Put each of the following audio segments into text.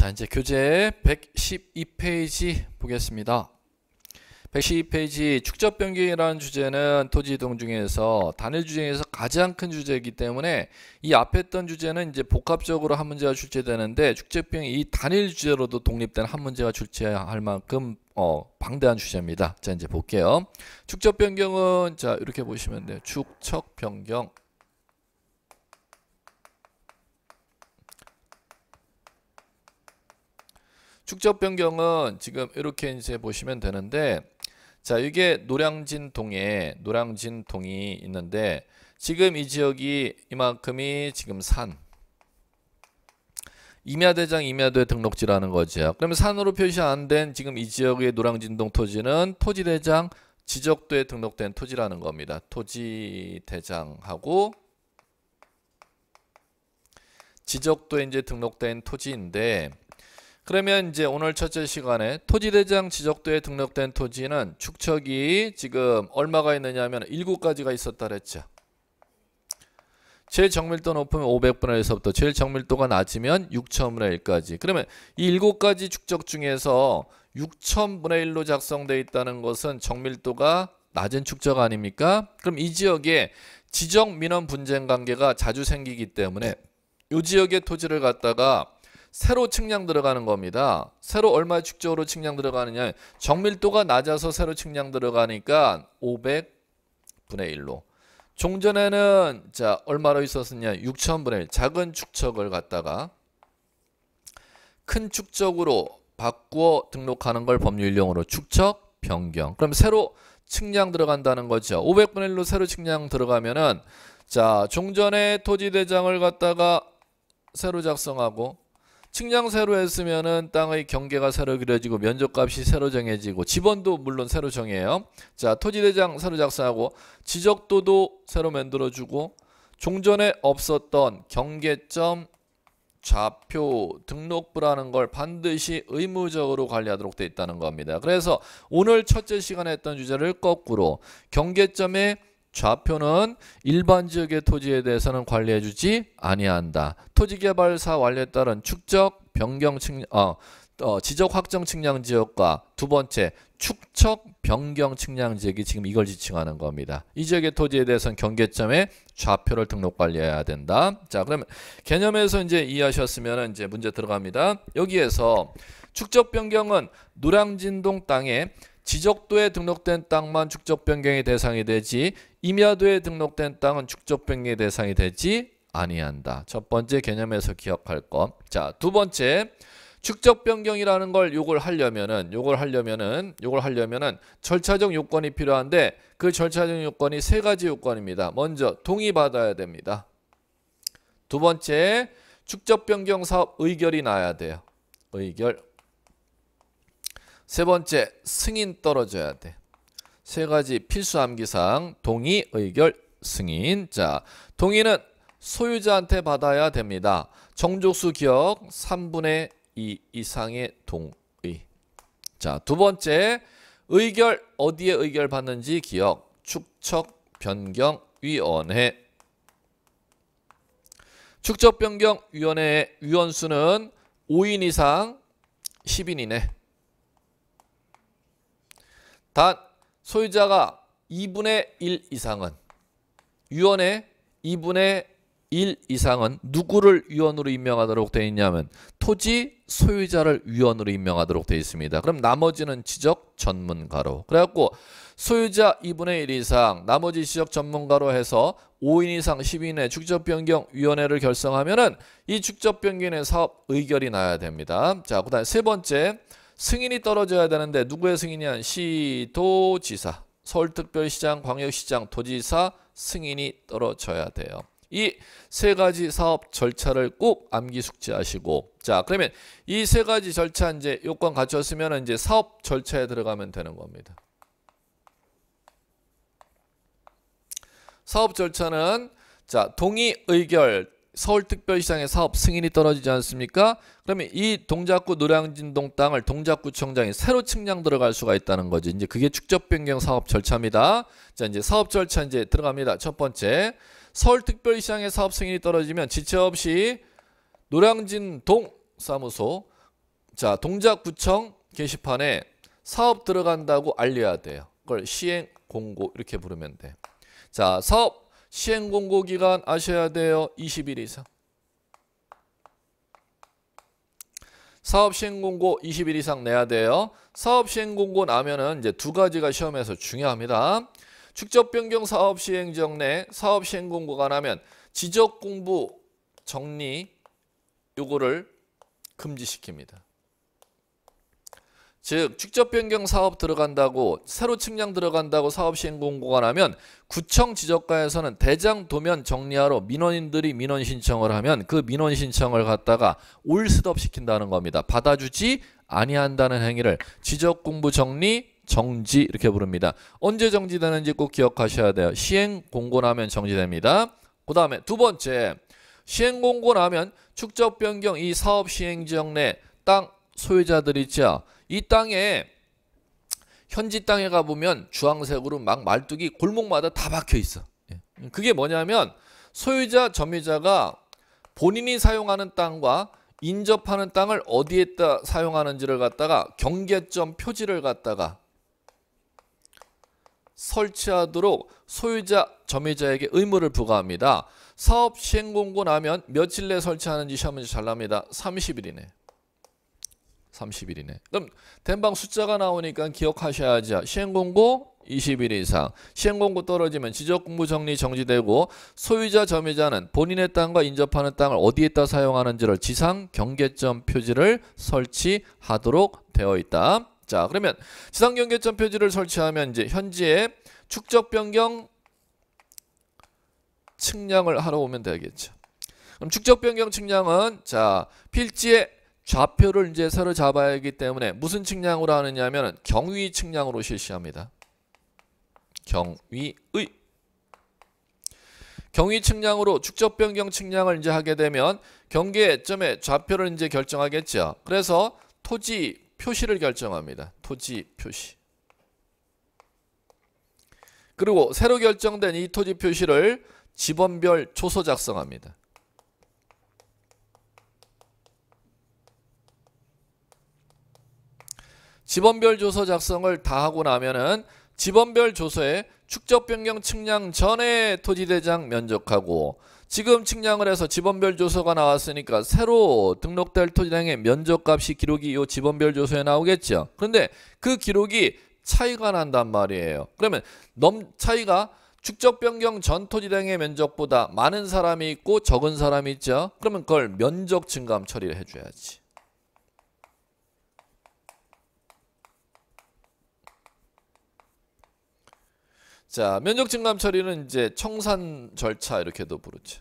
자 이제 교재 112페이지 보겠습니다. 112페이지 축적 변경이라는 주제는 토지 이동 중에서 단일 주제에서 가장 큰 주제이기 때문에 이 앞에 했던 주제는 이제 복합적으로 한 문제가 출제되는데 축적 변경 이 단일 주제로도 독립된 한 문제가 출제할 만큼 어, 방대한 주제입니다. 자 이제 볼게요. 축적 변경은 자 이렇게 보시면 돼요. 축척 변경 축적 변경은 지금 이렇게 이제 보시면 되는데 자 이게 노량진 동에 노량진 동이 있는데 지금 이 지역이 이만큼이 지금 산 임야대장 임야도의 등록지라는 거죠. 그러면 산으로 표시 안 된 지금 이 지역의 노량진동 토지는 토지대장 지적도에 등록된 토지라는 겁니다. 토지대장하고 지적도에 이제 등록된 토지인데 그러면 이제 오늘 첫째 시간에 토지대장 지적도에 등록된 토지는 축척이 지금 얼마가 있느냐면 하7 가지가 있었다 그랬죠. 제일 정밀도 높으면 500분의 1서부터 에 제일 정밀도가 낮으면 6천분의 1까지. 그러면 이7 가지 축적 중에서 6천분의 1로 작성돼 있다는 것은 정밀도가 낮은 축적 아닙니까? 그럼 이 지역에 지적 민원 분쟁 관계가 자주 생기기 때문에 이 지역의 토지를 갖다가 새로 측량 들어가는 겁니다. 새로 얼마 축적으로 측량 들어가느냐 정밀도가 낮아서 새로 측량 들어가니까 500분의 1로 종전에는 자 얼마로 있었느냐 6천분의 1 작은 축적을 갖다가 큰 축적으로 바꾸어 등록하는 걸 법률용어로 축적 변경 그럼 새로 측량 들어간다는 거죠 500분의 1로 새로 측량 들어가면은 자 종전에 토지대장을 갖다가 새로 작성하고 측량세로 했으면은 땅의 경계가 새로 그려지고 면적값이 새로 정해지고 지번도 물론 새로 정해요. 자 토지대장 새로 작성하고 지적도도 새로 만들어주고 종전에 없었던 경계점 좌표 등록부라는 걸 반드시 의무적으로 관리하도록 돼 있다는 겁니다. 그래서 오늘 첫째 시간에 했던 주제를 거꾸로 경계점에 좌표는 일반 지역의 토지에 대해서는 관리해주지 아니한다. 토지개발사 완료에 따른 축적 변경 측 어, 어, 지적 확정 측량 지역과 두 번째 축척 변경 측량 지역이 지금 이걸 지칭하는 겁니다. 이 지역의 토지에 대해서는 경계점에 좌표를 등록 관리해야 된다. 자, 그러면 개념에서 이제 이해하셨으면 이제 문제 들어갑니다. 여기에서 축적 변경은 노량진동 땅에 지적도에 등록된 땅만 축적 변경의 대상이 되지 임야도에 등록된 땅은 축적병경의 대상이 되지 아니한다. 첫 번째 개념에서 기억할 것. 자, 두 번째 축적 변경이라는 걸 요걸 하려면은 요걸 하려면은 요걸 하려면은 절차적 요건이 필요한데 그 절차적 요건이 세 가지 요건입니다. 먼저 동의 받아야 됩니다. 두 번째 축적 변경 사업 의결이 나야 돼요. 의결. 세 번째 승인 떨어져야 돼. 세 가지 필수 암기사항 동의, 의결, 승인. 자, 동의는 소유자한테 받아야 됩니다. 정족수 기억 3분의 2 이상의 동의. 자, 두 번째 의결 어디에 의결 받는지 기억 축척 변경 위원회 축척 변경 위원회 위원 수는 5인 이상 10인 이내. 단 소유자가 2분의 1 이상은 유언의 2분의 1 이상은 누구를 위원으로 임명하도록 되어 있냐면 토지 소유자를 위원으로 임명하도록 되어 있습니다. 그럼 나머지는 지적 전문가로. 그래갖고 소유자 2분의 1 이상 나머지 지적 전문가로 해서 5인 이상 10인의 축적변경위원회를 결성하면 은이 축적변경의 사업 의결이 나야 됩니다. 자, 그 다음 세 번째 승인이 떨어져야 되는데 누구의 승인이냐? 시도지사, 서울특별시장, 광역시장, 도지사 승인이 떨어져야 돼요. 이 세 가지 사업 절차를 꼭 암기 숙지하시고 자 그러면 이 세 가지 절차 이제 요건 갖췄으면 이제 사업 절차에 들어가면 되는 겁니다. 사업 절차는 자 동의 의결 서울특별시장의 사업 승인이 떨어지지 않습니까? 그러면 이 동작구 노량진동 땅을 동작구청장이 새로 측량 들어갈 수가 있다는 거지. 이제 그게 축적 변경 사업 절차입니다. 자, 이제 사업 절차 이제 들어갑니다. 첫 번째. 서울특별시장의 사업 승인이 떨어지면 지체 없이 노량진동 사무소 자, 동작구청 게시판에 사업 들어간다고 알려야 돼요. 그걸 시행 공고 이렇게 부르면 돼. 자, 사업 시행 공고 기간 아셔야 돼요. 20일 이상. 사업 시행 공고 20일 이상 내야 돼요. 사업 시행 공고 나면은 이제 두 가지가 시험에서 중요합니다. 축적 변경 사업 시행 정례, 사업 시행 공고가 나면 지적 공부 정리 요거를 금지시킵니다. 즉 축적 변경 사업 들어간다고 새로 측량 들어간다고 사업 시행 공고가 나면 구청 지적과에서는 대장 도면 정리하러 민원인들이 민원 신청을 하면 그 민원 신청을 갖다가 올스톱 시킨다는 겁니다. 받아주지 아니한다는 행위를 지적 공부 정리 정지 이렇게 부릅니다. 언제 정지되는지 꼭 기억하셔야 돼요. 시행 공고 나면 정지됩니다. 그 다음에 두 번째 시행 공고 나면 축적 변경 이 사업 시행 지역 내땅 소유자들이죠. 이 땅에 현지 땅에 가 보면 주황색으로 막 말뚝이 골목마다 다 박혀 있어. 예. 그게 뭐냐면 소유자 점유자가 본인이 사용하는 땅과 인접하는 땅을 어디에다 사용하는지를 갖다가 경계점 표지를 갖다가 설치하도록 소유자 점유자에게 의무를 부과합니다. 사업 시행 공고 나면 며칠 내에 설치하는지 시험문제 잘 납니다. 30일이네. 30일이네. 그럼 된방 숫자가 나오니까 기억하셔야죠. 시행공고 20일 이상 시행공고 떨어지면 지적공부 정리 정지되고 소유자 점유자는 본인의 땅과 인접하는 땅을 어디에다 사용하는지를 지상 경계점 표지를 설치하도록 되어 있다. 자 그러면 지상 경계점 표지를 설치하면 이제 현지에 축적 변경 측량을 하러 오면 되겠죠. 그럼 축적 변경 측량은 자 필지에 좌표를 이제 새로 잡아야 하기 때문에 무슨 측량으로 하느냐면 하 경위 측량으로 실시합니다. 경위의 경위 측량으로 축적 변경 측량을 이제 하게 되면 경계 점의 좌표를 이제 결정하겠죠. 그래서 토지 표시를 결정합니다. 토지 표시. 그리고 새로 결정된 이 토지 표시를 지번별 초소 작성합니다. 지번별 조서 작성을 다 하고 나면은 지번별 조서에 축적 변경 측량 전에 토지대장 면적하고 지금 측량을 해서 지번별 조서가 나왔으니까 새로 등록될 토지대장의 면적값이 기록이 이 지번별 조서에 나오겠죠. 그런데 그 기록이 차이가 난단 말이에요. 그러면 넘 차이가 축적 변경 전토지대장의 면적보다 많은 사람이 있고 적은 사람이 있죠. 그러면 그걸 면적 증감 처리를 해줘야지. 자, 면적 증감 처리는 이제 청산 절차 이렇게도 부르죠.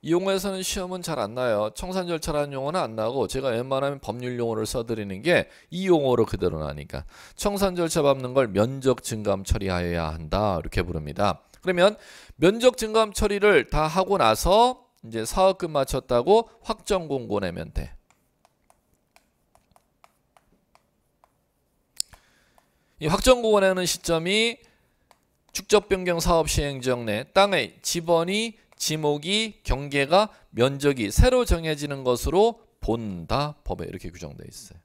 이 용어에서는 시험은 잘 안 나요. 청산 절차라는 용어는 안 나고 제가 웬만하면 법률 용어를 써드리는 게 이 용어로 그대로 나니까 청산 절차 밟는 걸 면적 증감 처리하여야 한다 이렇게 부릅니다. 그러면 면적 증감 처리를 다 하고 나서 이제 사업금 마쳤다고 확정 공고 내면 돼. 이 확정 보관하는 시점이 축적 변경 사업 시행 정내 땅의 지번이 지목이 경계가 면적이 새로 정해지는 것으로 본다 법에 이렇게 규정돼 있어요.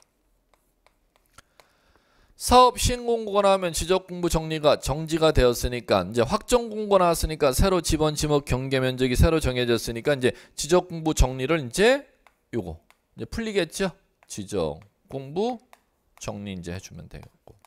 사업 시행 공고가 나면 지적 공부 정리가 정지가 되었으니까 이제 확정 공고 나왔으니까 새로 지번 지목 경계 면적이 새로 정해졌으니까 이제 지적 공부 정리를 이제 요거 이제 풀리겠죠? 지적 공부 정리 이제 해주면 되겠고.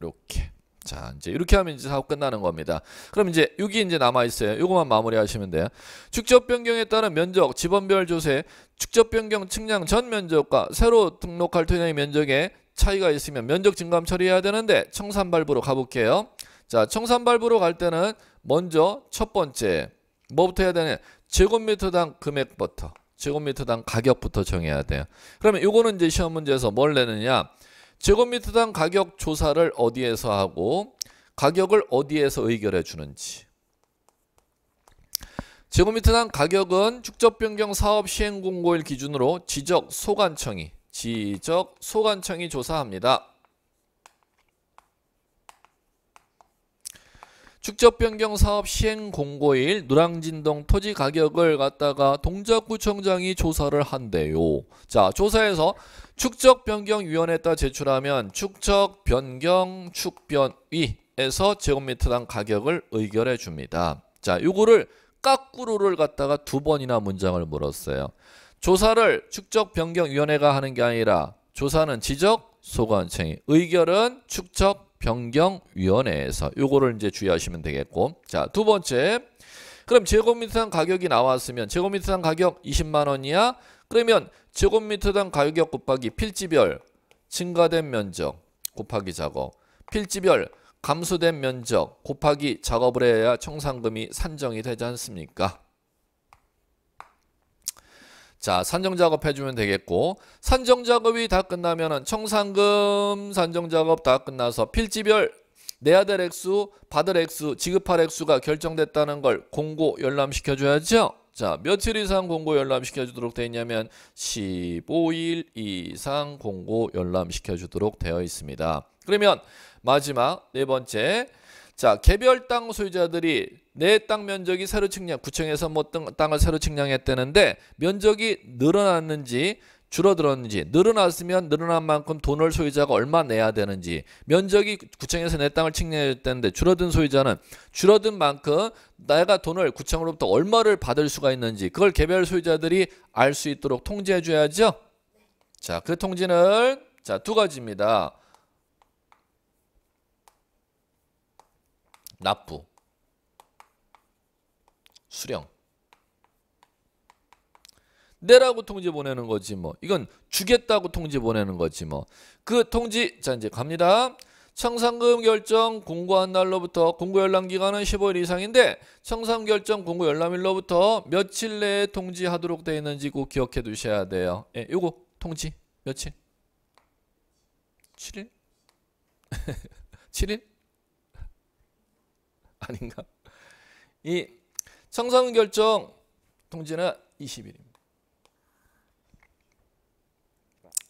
이렇게 자 이제 이렇게 하면 이제 사업 끝나는 겁니다 그럼 이제 여기 이제 남아있어요 요거만 마무리하시면 돼요 축적 변경에 따른 면적 지번별 조세 축적 변경 측량 전 면적과 새로 등록할 토양의 면적에 차이가 있으면 면적 증감 처리해야 되는데 청산발부로 가볼게요 자 청산발부로 갈 때는 먼저 첫 번째 뭐부터 해야 되냐 제곱미터당 금액부터 제곱미터당 가격부터 정해야 돼요 그러면 요거는 이제 시험 문제에서 뭘 내느냐 제곱미터당 가격 조사를 어디에서 하고 가격을 어디에서 의결해 주는지 제곱미터당 가격은 축적변경 사업 시행 공고일 기준으로 지적 소관청이 지적 소관청이 조사합니다. 축적변경 사업 시행 공고일 누랑진동 토지 가격을 갖다가 동작구청장이 조사를 한대요. 자, 조사에서 축적 변경 위원회에 따라 제출하면 축적 변경 축변위에서 제곱미터당 가격을 의결해 줍니다. 자, 요거를 까꾸루를 갖다가 두 번이나 문장을 물었어요. 조사를 축적 변경 위원회가 하는 게 아니라 조사는 지적 소관청이 의결은 축적 변경 위원회에서 요거를 이제 주의하시면 되겠고. 자, 두 번째. 그럼 제곱미터당 가격이 나왔으면 제곱미터당 가격 20만 원이야. 그러면 제곱미터당 가격 곱하기 필지별 증가된 면적 곱하기 작업 필지별 감소된 면적 곱하기 작업을 해야 청산금이 산정이 되지 않습니까? 자 산정 작업 해주면 되겠고 산정 작업이 다 끝나면은 청산금 산정 작업 다 끝나서 필지별 내야 될 액수 받을 액수 지급할 액수가 결정됐다는 걸 공고 열람시켜줘야죠. 자, 며칠 이상 공고 열람시켜 주도록 되어 있냐면 15일 이상 공고 열람시켜 주도록 되어 있습니다. 그러면 마지막 네 번째 자, 개별 땅 소유자들이 내 땅 면적이 새로 측량 구청에서 뭐 땅을 새로 측량했다는데 면적이 늘어났는지 줄어들었는지 늘어났으면 늘어난 만큼 돈을 소유자가 얼마 내야 되는지 면적이 구청에서 내 땅을 측량했다는데 줄어든 소유자는 줄어든 만큼 내가 돈을 구청으로부터 얼마를 받을 수가 있는지 그걸 개별 소유자들이 알 수 있도록 통제해 줘야죠. 자, 그 통지는 자, 두 가지입니다. 납부 수령 내라고 통지 보내는 거지 뭐. 이건 주겠다고 통지 보내는 거지 뭐. 그 통지 자 이제 갑니다. 청산금 결정 공고한 날로부터 공고 열람 기간은 15일 이상인데 청산 결정 공고 열람일로부터 며칠 내에 통지하도록 되어 있는지 꼭 기억해 두셔야 돼요. 예, 요거 통지 며칠? 7일? 7일? 아닌가? 이 청산 결정 통지는 20일입니다.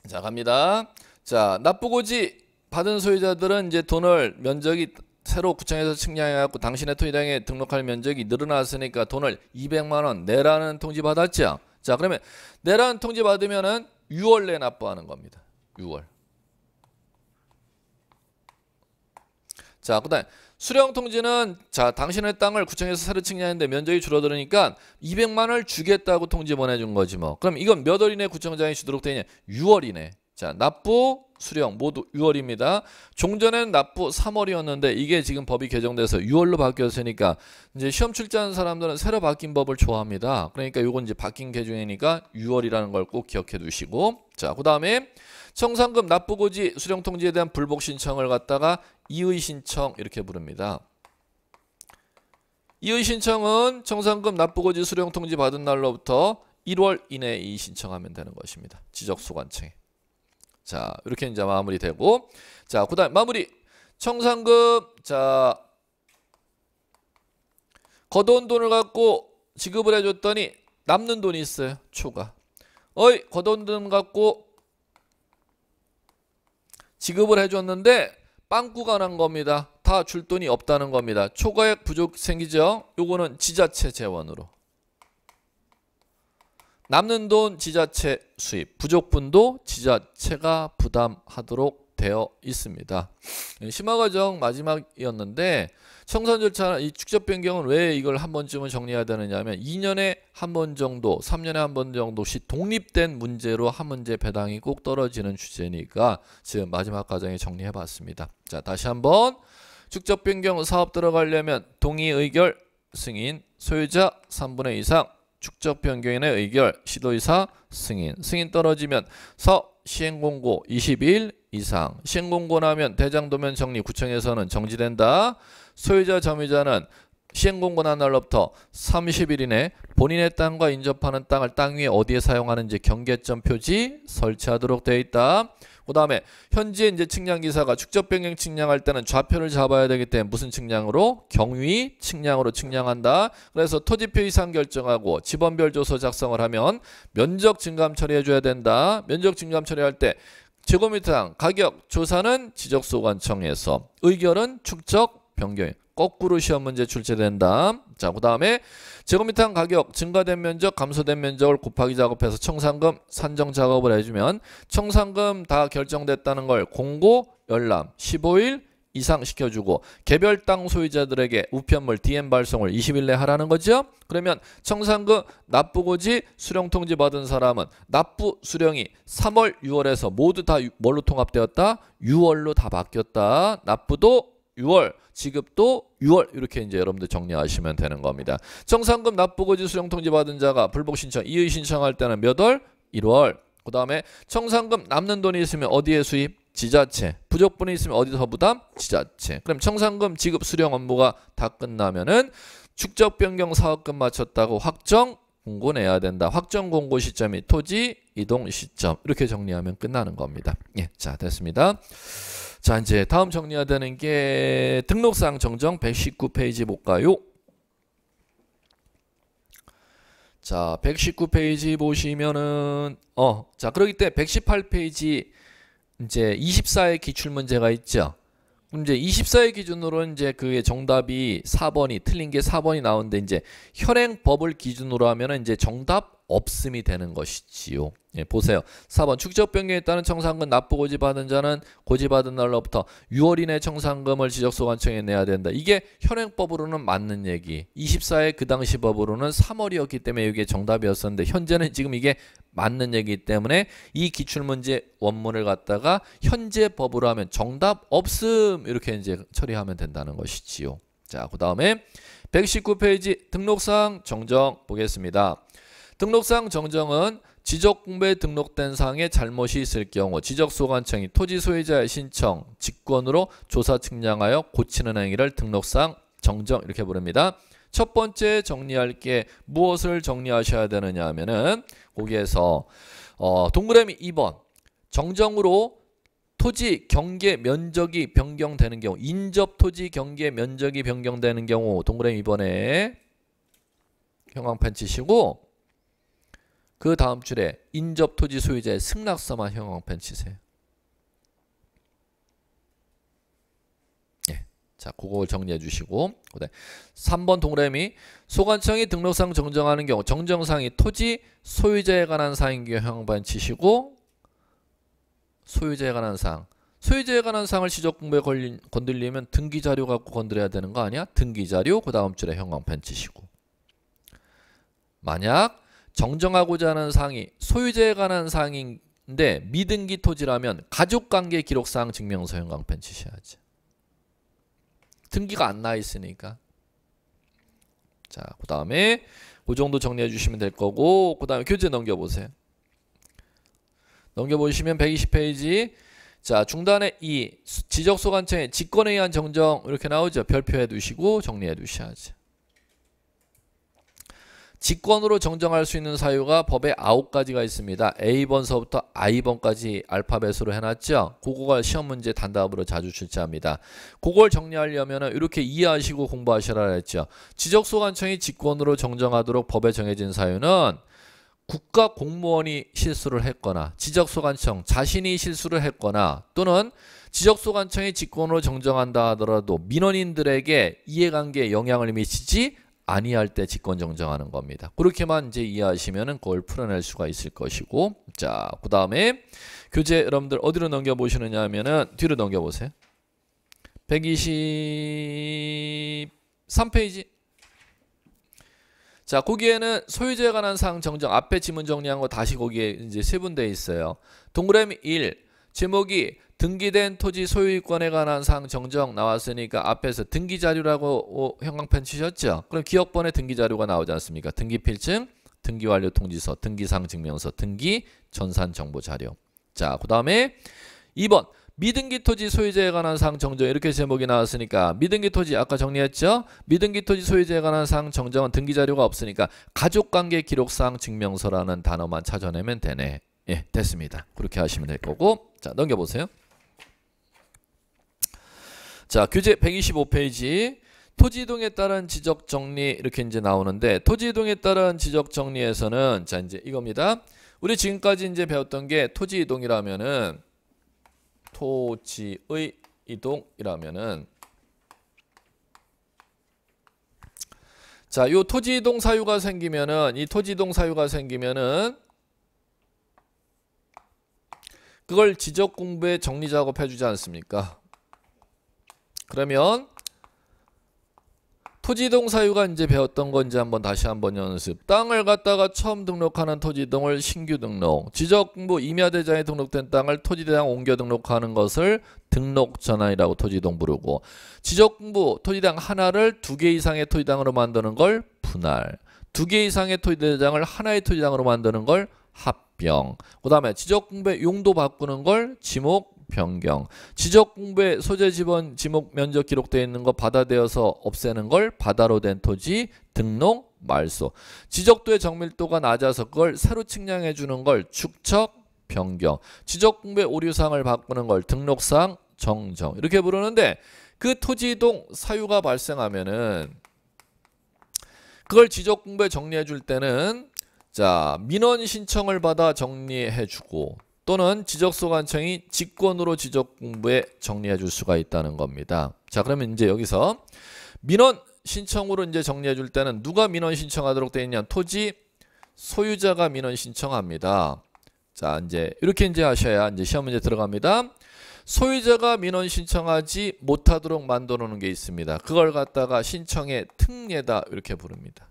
자 갑니다. 자 납부고지 받은 소유자들은 이제 돈을 면적이 새로 구청에서 측량해갖고 당신의 토지당에 등록할 면적이 늘어났으니까 돈을 200만 원 내라는 통지 받았죠. 자 그러면 내라는 통지 받으면은 6월 내 납부하는 겁니다. 6월. 자 그다음 에 수령 통지는 자 당신의 땅을 구청에서 새로 측량했는데 면적이 줄어들으니까 200만 을 주겠다고 통지 보내준 거지 뭐. 그럼 이건 몇월 이내 구청장이 주도록 되냐? 6월이네. 자 납부 수령 모두 6월입니다. 종전에는 납부 3월이었는데 이게 지금 법이 개정돼서 6월로 바뀌었으니까 이제 시험 출제하는 사람들은 새로 바뀐 법을 좋아합니다. 그러니까 요건 이제 바뀐 개정이니까 6월이라는 걸 꼭 기억해 두시고 자 그 다음에 청산금 납부고지 수령 통지에 대한 불복 신청을 갖다가 이의 신청 이렇게 부릅니다. 이의 신청은 청산금 납부고지 수령 통지 받은 날로부터 1월 이내에 이의 신청하면 되는 것입니다. 지적 소관청에. 자, 이렇게 이제 마무리되고 자, 그다음 마무리 청산금 자 거둔 돈을 갖고 지급을 해줬더니 남는 돈이 있어요. 초가 어이 거둔 돈 갖고 지급을 해줬는데 빵꾸가 난 겁니다. 다 줄 돈이 없다는 겁니다. 초과액 부족 생기죠. 요거는 지자체 재원으로. 남는 돈 지자체 수입, 부족분도 지자체가 부담하도록 되어 있습니다. 예, 심화 과정 마지막이었는데 청산 절차이 축적 변경은 왜 이걸 한 번쯤은 정리해야 되느냐면 2년에 한 번 정도, 3년에 한 번 정도씩 독립된 문제로 한 문제 배당이 꼭 떨어지는 주제니까 지금 마지막 과정에 정리해 봤습니다. 자, 다시 한번 축적 변경 사업 들어가려면 동의 의결 승인 소유자 3분의 이상 축적 변경인의 의결 시도의사 승인 승인 떨어지면 사 시행공고 20일 이상 시행공고나면 대장도면 정리 구청에서는 정지된다. 소유자 점유자는 시행공고난 날로부터 30일 이내 본인의 땅과 인접하는 땅을 땅 위에 어디에 사용하는지 경계점 표지 설치하도록 되어 있다. 그 다음에 현지에 이제 측량기사가 축적변경 측량할 때는 좌표를 잡아야 되기 때문에 무슨 측량으로? 경위 측량으로 측량한다. 그래서 토지표 이상 결정하고 지번별 조서 작성을 하면 면적 증감 처리해줘야 된다. 면적 증감 처리할 때 제곱미터당 가격 조사는 지적소관청에서 의결은 축적 변경 거꾸로 시험 문제 출제된다. 자, 그 다음에 제곱미터당 가격 증가된 면적, 감소된 면적을 곱하기 작업해서 청산금 산정 작업을 해주면 청산금 다 결정됐다는 걸 공고, 열람, 15일, 이상시켜주고 개별 땅 소유자들에게 우편물 DM 발송을 20일 내 하라는 거죠. 그러면 청산금 납부고지 수령 통지 받은 사람은 납부 수령이 3월 6월에서 모두 다 뭘로 통합되었다? 6월로 다 바뀌었다. 납부도 6월 지급도 6월 이렇게 이제 여러분들 정리하시면 되는 겁니다. 청산금 납부고지 수령 통지 받은 자가 불복 신청 이의 신청할 때는 몇 월? 1월. 그 다음에 청산금 남는 돈이 있으면 어디에 수입? 지자체 부족분이 있으면 어디서 부담? 지자체 그럼 청산금 지급 수령 업무가 다 끝나면은 축적 변경 사업금 마쳤다고 확정 공고 내야 된다. 확정 공고 시점이 토지 이동 시점 이렇게 정리하면 끝나는 겁니다. 예, 자 됐습니다. 자 이제 다음 정리해야 되는 게 등록사항 정정 119페이지 볼까요? 자 119페이지 보시면은 어 자 그러기 때 118페이지 이제 24의 기출문제가 있죠. 이제 24의 기준으로 이제 그게 정답이 4번이 틀린 게 4번이 나오는데 이제 혈행법을 기준으로 하면 이제 정답 없음이 되는 것이지요. 예, 보세요. 4번 축적 변경에 따른 청산금 납부 고지받은 자는 고지받은 날로부터 6월 이내 청산금을 지적소관청에 내야 된다. 이게 현행법으로는 맞는 얘기. 24회 그 당시 법으로는 3월이었기 때문에 이게 정답이었었는데 현재는 지금 이게 맞는 얘기 때문에 이 기출문제 원문을 갖다가 현재 법으로 하면 정답 없음 이렇게 이제 처리하면 된다는 것이지요. 자, 그 다음에 119페이지 등록사항 정정 보겠습니다. 등록사항 정정은 지적공부에 등록된 사항에 잘못이 있을 경우 지적소관청이 토지 소유자의 신청, 직권으로 조사 측량하여 고치는 행위를 등록사항 정정 이렇게 부릅니다. 첫 번째 정리할 게 무엇을 정리하셔야 되느냐 하면은 거기에서 어, 동그라미 2번 정정으로 토지 경계 면적이 변경되는 경우 인접 토지 경계 면적이 변경되는 경우 동그라미 2번에 형광펜 치시고 그 다음 줄에 인접 토지 소유자의 승낙서만 형광펜 치세요. 예. 자, 그걸 정리해 주시고 3번 동그라미 소관청이 등록상 정정하는 경우 정정상이 토지 소유자에 관한 사항인 경우 형광펜 치시고 소유자에 관한 사항 소유자에 관한 사항을 지적 공부에 걸린, 건들리면 등기 자료 갖고 건드려야 되는 거 아니야? 등기 자료 그 다음 줄에 형광펜 치시고 만약 정정하고자 하는 상이 소유자에 관한 상인데 미등기 토지라면 가족관계 기록상 증명서 형광펜 치셔야지. 등기가 안 나 있으니까. 자, 그 다음에 그 정도 정리해 주시면 될 거고 그 다음에 교재 넘겨보세요. 넘겨보시면 120페이지 자 중단에 이 지적소관청의 직권에 의한 정정 이렇게 나오죠. 별표해 두시고 정리해 두셔야지. 직권으로 정정할 수 있는 사유가 법에 9가지가 있습니다. A번서부터 I번까지 알파벳으로 해놨죠. 그거가 시험 문제 단답으로 자주 출제합니다. 그걸 정리하려면 이렇게 이해하시고 공부하시라 했죠. 지적소관청이 직권으로 정정하도록 법에 정해진 사유는 국가 공무원이 실수를 했거나 지적소관청 자신이 실수를 했거나 또는 지적소관청이 직권으로 정정한다 하더라도 민원인들에게 이해관계에 영향을 미치지 아니할 때 직권 정정하는 겁니다. 그렇게만 이제 이해하시면 그걸 풀어낼 수가 있을 것이고 자, 그다음에 교재 여러분들 어디로 넘겨 보시느냐 하면은 뒤로 넘겨 보세요. 123페이지 자, 거기에는 소유자에 관한 사항 정정 앞에 지문 정리한 거 다시 거기에 이제 세분돼 있어요. 동그라미 1 제목이 등기된 토지 소유권에 관한 사항 정정 나왔으니까 앞에서 등기 자료라고 형광펜 치셨죠? 그럼 기억번에 등기 자료가 나오지 않습니까? 등기 필증, 등기 완료 통지서, 등기상 증명서, 등기 전산 정보 자료. 자, 그다음에 2번 미등기 토지 소유자에 관한 사항 정정 이렇게 제목이 나왔으니까 미등기 토지 아까 정리했죠? 미등기 토지 소유자에 관한 사항 정정은 등기 자료가 없으니까 가족관계 기록상 증명서라는 단어만 찾아내면 되네. 예, 됐습니다. 그렇게 하시면 될 거고 자 넘겨보세요. 자, 교재 125페이지 토지 이동에 따른 지적 정리 이렇게 이제 나오는데 토지 이동에 따른 지적 정리에서는 자, 이제 이겁니다. 우리 지금까지 이제 배웠던 게 토지 이동이라면은 토지의 이동이라면은 자, 요 토지 이동 사유가 생기면은 이 토지 이동 사유가 생기면은 그걸 지적 공부에 정리 작업해 주지 않습니까? 그러면 토지동 사유가 이제 배웠던 건지 한번 다시 한번 연습. 땅을 갖다가 처음 등록하는 토지동을 신규 등록. 지적부 임야대장에 등록된 땅을 토지대장 옮겨 등록하는 것을 등록 전환이라고 토지동 부르고 지적부 토지당 하나를 두 개 이상의 토지당으로 만드는 걸 분할. 두 개 이상의 토지대장을 하나의 토지당으로 만드는 걸 합병. 그다음에 지적공부의 용도 바꾸는 걸 지목 변경 지적 공부의 소재 지번 지목 면적 기록되어 있는 거받아되어서 없애는 걸 바다로 된 토지 등록 말소 지적도의 정밀도가 낮아서 그걸 새로 측량해 주는 걸 축척 변경 지적 공부의 오류사항을 바꾸는 걸등록 사항 정정 이렇게 부르는데 그 토지 이동 사유가 발생하면은 그걸 지적 공부에 정리해 줄 때는 자 민원 신청을 받아 정리해 주고 또는 지적소관청이 직권으로 지적공부에 정리해 줄 수가 있다는 겁니다. 자 그러면 이제 여기서 민원 신청으로 이제 정리해 줄 때는 누가 민원 신청하도록 되어 있냐 토지 소유자가 민원 신청합니다. 자 이제 이렇게 이제 하셔야 이제 시험 문제 들어갑니다. 소유자가 민원 신청하지 못하도록 만들어 놓은 게 있습니다. 그걸 갖다가 신청의 특례다 이렇게 부릅니다.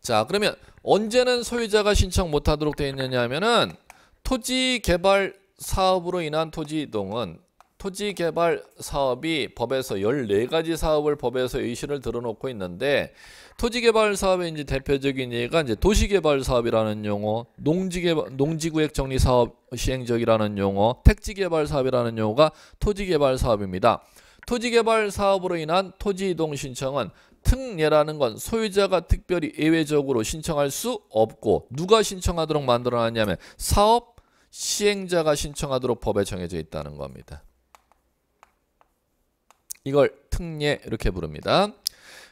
자 그러면 언제는 소유자가 신청 못하도록 되어 있느냐 하면은 토지 개발 사업으로 인한 토지 이동은 토지 개발 사업이 법에서 14가지 사업을 법에서 의신을 드러놓고 있는데 토지 개발 사업의 이제 대표적인 예가 이제 도시 개발 사업이라는 용어, 농지 개발 농지 구획 정리 사업 시행적이라는 용어, 택지 개발 사업이라는 용어가 토지 개발 사업입니다. 토지 개발 사업으로 인한 토지 이동 신청은 특례라는 건 소유자가 특별히 예외적으로 신청할 수 없고 누가 신청하도록 만들어놨냐면 사업 시행자가 신청하도록 법에 정해져 있다는 겁니다. 이걸 특례 이렇게 부릅니다.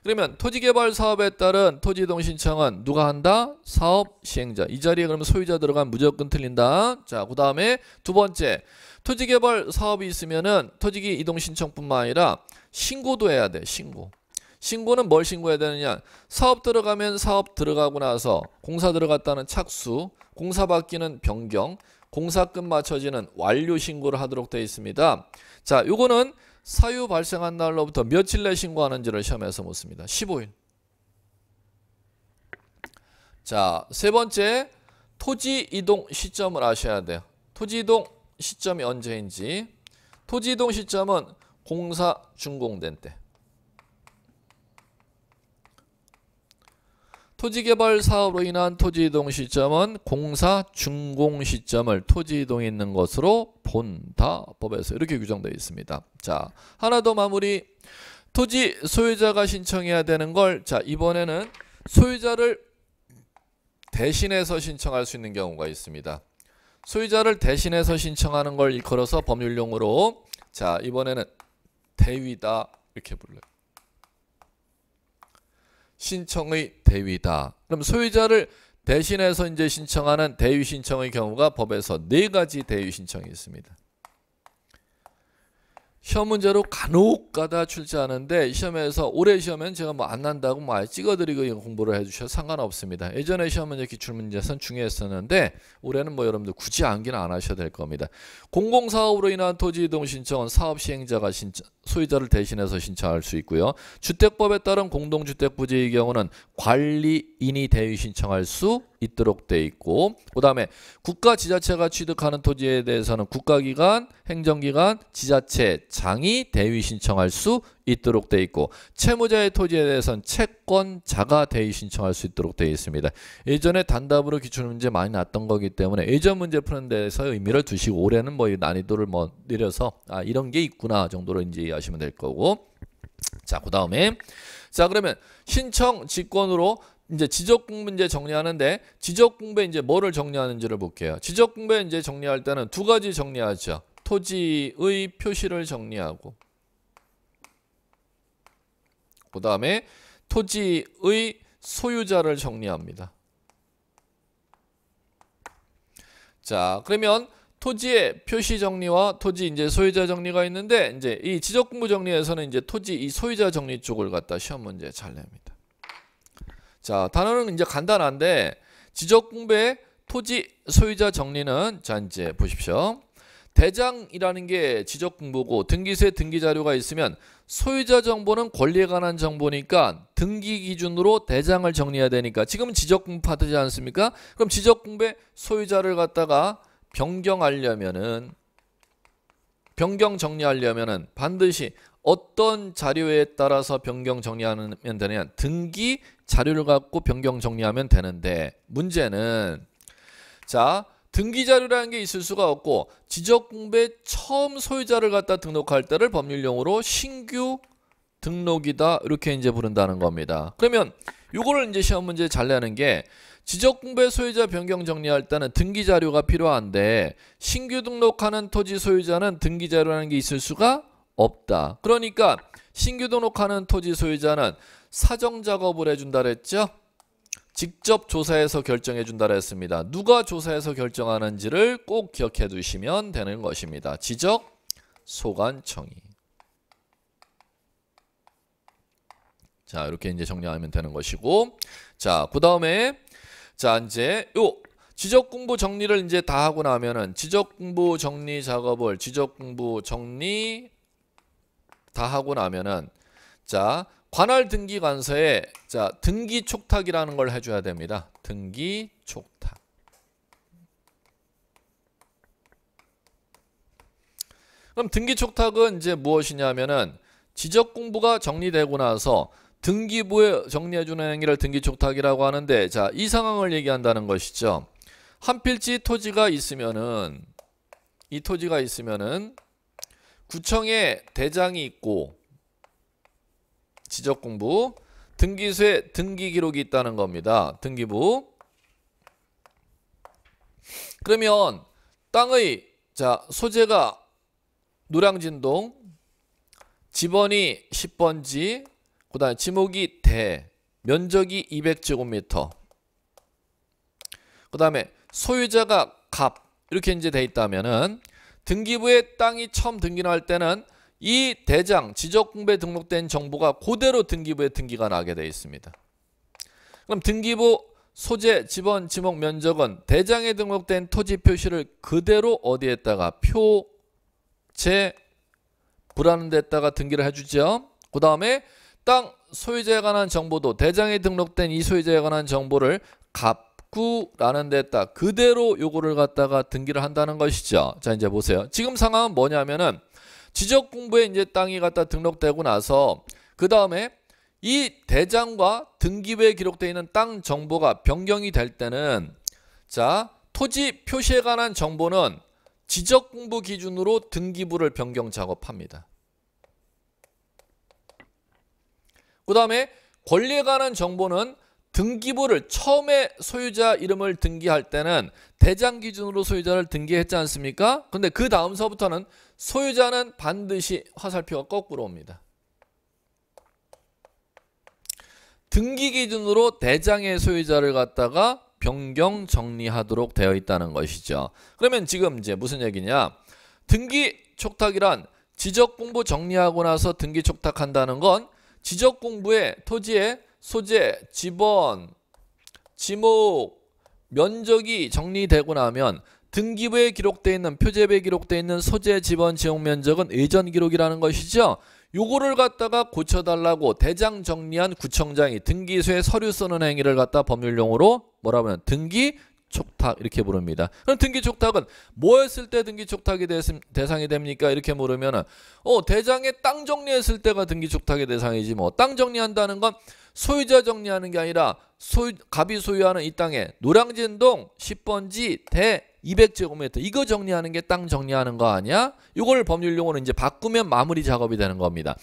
그러면 토지개발 사업에 따른 토지이동 신청은 누가 한다? 사업 시행자. 이 자리에 그러면 소유자 들어간 무조건 틀린다. 자, 그 다음에 두 번째. 토지개발 사업이 있으면은 토지기 이동 신청뿐만 아니라 신고도 해야 돼. 신고. 신고는 뭘 신고해야 되느냐? 사업 들어가면 사업 들어가고 나서 공사 들어갔다는 착수, 공사 바뀌는 변경, 공사 끝 맞춰지는 완료 신고를 하도록 되어 있습니다. 자, 요거는 사유 발생한 날로부터 며칠 내 신고하는지를 시험에서 묻습니다. 15일. 자, 세 번째 토지 이동 시점을 아셔야 돼요. 토지 이동 시점이 언제인지. 토지 이동 시점은 공사 준공된 때. 토지개발 사업으로 인한 토지이동 시점은 공사 준공 시점을 토지이동에 있는 것으로 본다 법에서 이렇게 규정되어 있습니다. 자 하나 더 마무리 토지 소유자가 신청해야 되는 걸자 이번에는 소유자를 대신해서 신청할 수 있는 경우가 있습니다. 소유자를 대신해서 신청하는 걸 일컬어서 법률용어로 자 이번에는 대위다 이렇게 불러요. 신청의 대위다. 그럼 소유자를 대신해서 이제 신청하는 대위 신청의 경우가 법에서 네 가지 대위 신청이 있습니다. 시험 문제로 간혹 가다 출제하는데 시험에서 올해 시험은 제가 뭐 안 난다고 뭐 아예 찍어드리고 공부를 해주셔도 상관없습니다. 예전에 시험 문제 기출문제선 중요했었는데 올해는 뭐 여러분들 굳이 안기는안 하셔도 될 겁니다. 공공사업으로 인한 토지이동 신청은 사업 시행자가 신청, 소유자를 대신해서 신청할 수 있고요. 주택법에 따른 공동주택 부지의 경우는 관리 인이 대위 신청할 수 있도록 돼 있고 그 다음에 국가 지자체가 취득하는 토지에 대해서는 국가기관, 행정기관, 지자체, 장이 대위 신청할 수 있도록 돼 있고 채무자의 토지에 대해서는 채권자가 대위 신청할 수 있도록 되어 있습니다. 예전에 단답으로 기출문제 많이 났던 거기 때문에 예전 문제 푸는 데서 의미를 두시고 올해는 뭐 난이도를 뭐 내려서 아 이런 게 있구나 정도로 이제 이해하시면 될 거고 자 그 다음에 자 그러면 신청 직권으로 이제 지적 공부 이제 정리하는데 지적 공부에 이제 뭐를 정리하는지를 볼게요. 지적 공부에 이제 정리할 때는 두 가지 정리하죠. 토지의 표시를 정리하고 그 다음에 토지의 소유자를 정리합니다. 자, 그러면 토지의 표시 정리와 토지 이제 소유자 정리가 있는데 이제 이 지적 공부 정리에서는 이제 토지 이 소유자 정리 쪽을 갖다 시험 문제 잘 냅니다. 자, 단어는 이제 간단한데 지적 공배 토지 소유자 정리는 자 이제 보십시오. 대장이라는 게 지적 공부고 등기세 등기 자료가 있으면 소유자 정보는 권리에 관한 정보니까 등기 기준으로 대장을 정리해야 되니까 지금 은 지적 공부 받트지 않습니까? 그럼 지적 공배 소유자를 갖다가 변경하려면은 변경 정리하려면은 반드시 어떤 자료에 따라서 변경 정리하면 되느냐 등기 자료를 갖고 변경 정리하면 되는데 문제는 자 등기 자료라는 게 있을 수가 없고 지적공배 처음 소유자를 갖다 등록할 때를 법률용으로 신규 등록이다 이렇게 이제 부른다는 겁니다. 그러면 요거를 이제 시험 문제 잘 내는 게 지적공배 소유자 변경 정리할 때는 등기 자료가 필요한데 신규 등록하는 토지 소유자는 등기 자료라는 게 있을 수가 없다. 그러니까 신규 등록하는 토지 소유자는 사정 작업을 해준다 그랬죠? 직접 조사해서 결정해 준다 그랬습니다. 누가 조사해서 결정하는지를 꼭 기억해 두시면 되는 것입니다. 지적 소관청이 자 이렇게 이제 정리하면 되는 것이고 자 그 다음에 자 이제 요 지적 공부 정리를 이제 다 하고 나면은 지적 공부 정리 작업을 지적 공부 정리 다 하고 나면은 자 관할 등기 관서에 자 등기 촉탁이라는 걸 해줘야 됩니다. 등기 촉탁. 그럼 등기 촉탁은 이제 무엇이냐면은 지적 공부가 정리되고 나서 등기부에 정리해주는 행위를 등기 촉탁이라고 하는데 자 이 상황을 얘기한다는 것이죠. 한 필지 토지가 있으면은 이 토지가 있으면은 구청에 대장이 있고 지적공부 등기소에 등기 기록이 있다는 겁니다. 등기부 그러면 땅의 자 소재가 노량진동 집원이 10번지 그 다음에 지목이 대 면적이 200제곱미터 그 다음에 소유자가 갑 이렇게 이제 돼 있다면은 등기부에 땅이 처음 등기할 때는 이 대장 지적공부에 등록된 정보가 그대로 등기부에 등기가 나게 되어 있습니다. 그럼 등기부 소재, 지번, 지목, 면적은 대장에 등록된 토지 표시를 그대로 어디에다가 표제 부라는 데다가 등기를 해주죠. 그 다음에 땅 소유자에 관한 정보도 대장에 등록된 이 소유자에 관한 정보를 갑 구라는 데다 그대로 요거를 갖다가 등기를 한다는 것이죠. 자 이제 보세요. 지금 상황은 뭐냐면은 지적 공부에 이제 땅이 갖다 등록되고 나서 그 다음에 이 대장과 등기부에 기록되어 있는 땅 정보가 변경이 될 때는 자 토지 표시에 관한 정보는 지적 공부 기준으로 등기부를 변경 작업합니다. 그 다음에 권리에 관한 정보는 등기부를 처음에 소유자 이름을 등기할 때는 대장 기준으로 소유자를 등기했지 않습니까? 근데 그 다음서부터는 소유자는 반드시 화살표가 거꾸로 옵니다. 등기 기준으로 대장의 소유자를 갖다가 변경 정리하도록 되어 있다는 것이죠. 그러면 지금 이제 무슨 얘기냐? 등기 촉탁이란 지적 공부 정리하고 나서 등기 촉탁한다는 건 지적 공부에 토지에 소재, 지번, 지목, 면적이 정리되고 나면 등기부에 기록되어 있는 표제부에 기록되어 있는 소재, 지번, 지목, 면적은 예전 기록이라는 것이죠. 요거를 갖다가 고쳐달라고 대장 정리한 구청장이 등기소에 서류 쓰는 행위를 갖다 법률용으로 뭐라 하면 등기 촉탁 이렇게 부릅니다. 그럼 등기 촉탁은 뭐였을 때 등기 촉탁이 대상이 됩니까? 이렇게 물으면은 어 대장의 땅 정리했을 때가 등기 촉탁의 대상이지 뭐 땅 정리한다는 건 소유자 정리하는 게 아니라 소유, 갑이 소유하는 이 땅에 노량진동 10번지 대 200제곱미터 이거 정리하는 게 땅 정리하는 거 아니야? 이걸 법률 용어로 이제 바꾸면 마무리 작업이 되는 겁니다.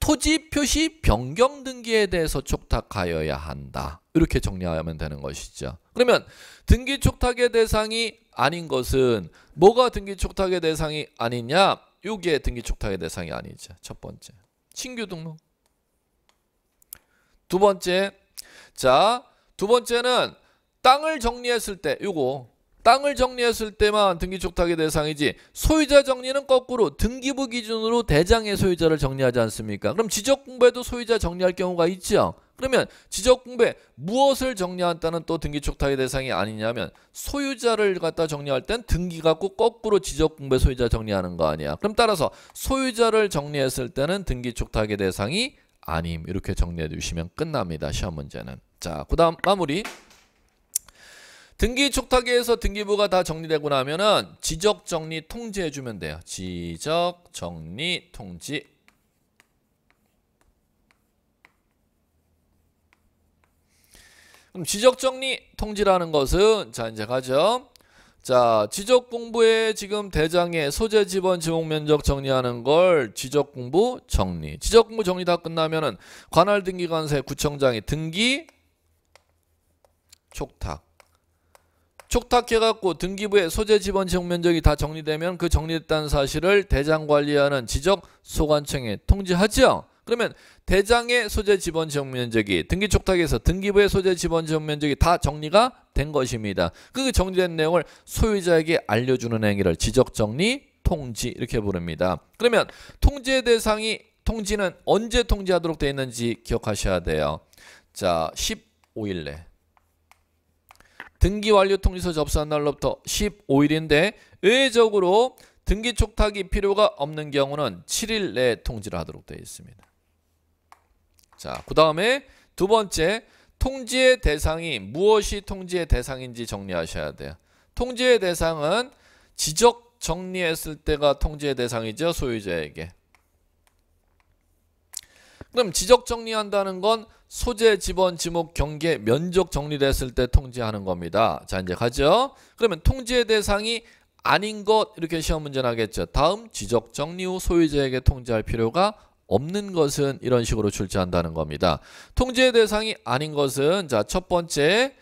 토지 표시 변경 등기에 대해서 촉탁하여야 한다. 이렇게 정리하면 되는 것이죠. 그러면 등기 촉탁의 대상이 아닌 것은 뭐가 등기 촉탁의 대상이 아니냐? 요게 등기 촉탁의 대상이 아니죠. 첫 번째. 신규 등록. 두 번째. 자, 두 번째는 땅을 정리했을 때 요거 땅을 정리했을 때만 등기촉탁의 대상이지 소유자 정리는 거꾸로 등기부 기준으로 대장의 소유자를 정리하지 않습니까? 그럼 지적공부에도 소유자 정리할 경우가 있죠. 그러면 지적공부에 무엇을 정리한다는 또 등기촉탁의 대상이 아니냐면 소유자를 갖다 정리할 땐 등기 갖고 거꾸로 지적공부에 소유자 정리하는 거 아니야. 그럼 따라서 소유자를 정리했을 때는 등기촉탁의 대상이 아님 이렇게 정리해 주시면 끝납니다. 시험 문제는. 자, 그다음 마무리. 등기 촉탁에서 등기부가 다 정리되고 나면은 지적 정리 통지해 주면 돼요. 지적 정리 통지. 그럼 지적 정리 통지라는 것은 자 이제 가죠. 자, 지적 공부의 지금 대장의 소재 지번 지목 면적 정리하는 걸 지적 공부 정리. 지적 공부 정리 다 끝나면은 관할 등기 관세 구청장이 등기 촉탁. 촉탁해갖고 등기부에 소재 지번 지목 면적이 다 정리되면 그 정리됐다는 사실을 대장 관리하는 지적 소관청에 통지하죠. 그러면 대장의 소재 지번 지목 면적이 등기 촉탁에서 등기부의 소재 지번 지목 면적이 다 정리가 된 것입니다. 그 정리된 내용을 소유자에게 알려주는 행위를 지적정리, 통지 이렇게 부릅니다. 그러면 통지의 대상이 통지는 언제 통지하도록 되어 있는지 기억하셔야 돼요. 자, 15일 내 등기 완료 통지서 접수한 날로부터 15일인데 의외적으로 등기 촉탁이 필요가 없는 경우는 7일 내에 통지를 하도록 되어 있습니다. 자, 그 다음에 두 번째 통지의 대상이 무엇이 통지의 대상인지 정리하셔야 돼요. 통지의 대상은 지적 정리했을 때가 통지의 대상이죠. 소유자에게. 그럼 지적 정리한다는 건 소재, 지번, 지목, 경계, 면적 정리됐을때 통지하는 겁니다. 자 이제 가죠. 그러면 통지의 대상이 아닌 것 이렇게 시험 문제 나겠죠. 다음 지적 정리 후 소유자에게 통지할 필요가 없는 것은 이런 식으로 출제한다는 겁니다. 통제 대상이 아닌 것은 자, 첫 번째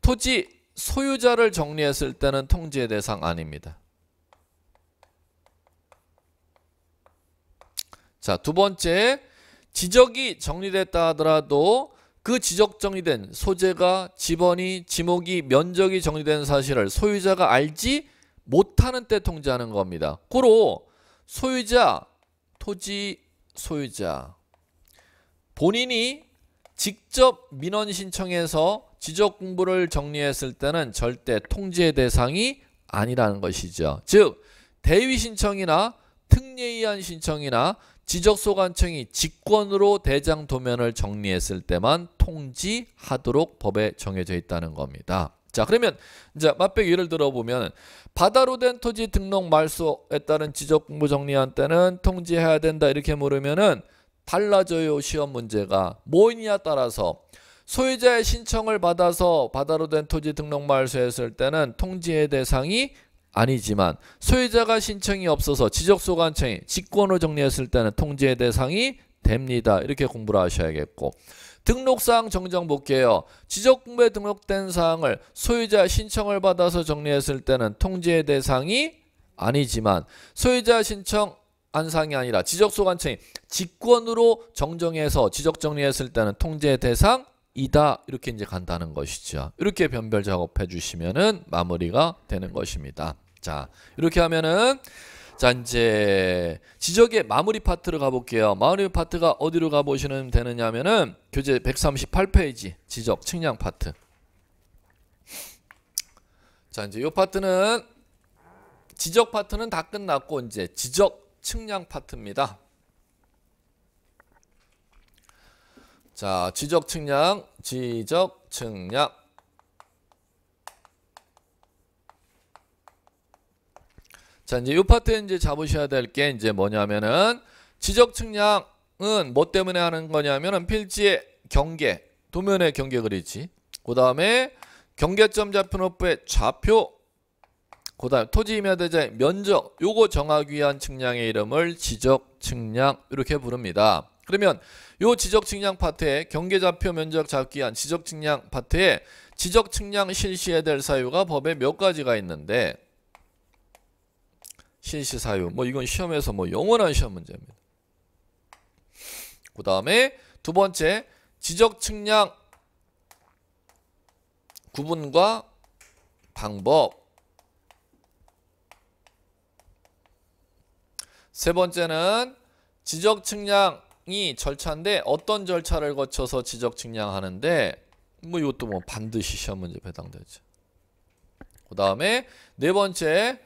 토지 소유자를 정리했을 때는 통제 대상 아닙니다. 자, 두 번째 지적이 정리됐다 하더라도 그 지적 정리된 소재가 지번이 지목이 면적이 정리된 사실을 소유자가 알지 못하는 때통제하는 겁니다. 고로 소유자 토지 소유자 본인이 직접 민원 신청해서 지적 공부를 정리했을 때는 절대 통지 대상이 아니라는 것이죠. 즉 대위 신청이나 특례의한 신청이나 지적소관청이 직권으로 대장 도면을 정리했을 때만 통지하도록 법에 정해져 있다는 겁니다. 자 그러면 이제 맛배기 예를 들어보면 바다로 된 토지 등록 말소에 따른 지적 공부 정리한 때는 통지해야 된다 이렇게 물으면은 달라져요 시험 문제가 뭐이냐 따라서 소유자의 신청을 받아서 바다로 된 토지 등록 말소했을 때는 통지의 대상이 아니지만 소유자가 신청이 없어서 지적소관청이 직권으로 정리했을 때는 통지의 대상이 됩니다. 이렇게 공부를 하셔야겠고 등록사항 정정 볼게요. 지적공부에 등록된 사항을 소유자 신청을 받아서 정리했을 때는 통지의 대상이 아니지만 소유자 신청 안상이 아니라 지적소관청이 직권으로 정정해서 지적정리했을 때는 통제 대상이다 이렇게 이제 간다는 것이죠. 이렇게 변별 작업해 주시면은 마무리가 되는 것입니다. 자 이렇게 하면은 자 이제 지적의 마무리 파트로 가볼게요. 마무리 파트가 어디로 가보시면 되느냐면은 교재 138페이지 지적 측량 파트. 자 이제 이 파트는 지적 파트는 다 끝났고 이제 지적 측량 파트입니다. 자 지적 측량 지적 측량 자, 이제 이 파트 이제 잡으셔야 될 게 이제 뭐냐면은 지적 측량은 뭐 때문에 하는 거냐면은 필지의 경계, 도면의 경계 그리지. 그다음에 경계점 좌표 높의 좌표 그다음 토지 임야 대장의 면적 요거 정하기 위한 측량의 이름을 지적 측량 이렇게 부릅니다. 그러면 요 지적 측량 파트에 경계 좌표 면적 잡기 위한 지적 측량 파트에 지적 측량 실시해야 될 사유가 법에 몇 가지가 있는데 신시 사유 뭐 이건 시험에서 뭐 영원한 시험 문제입니다. 그 다음에 두 번째 지적 측량 구분과 방법 세 번째는 지적 측량이 절차인데 어떤 절차를 거쳐서 지적 측량하는데 뭐 이것도 뭐 반드시 시험 문제 해당되죠. 그 다음에 네 번째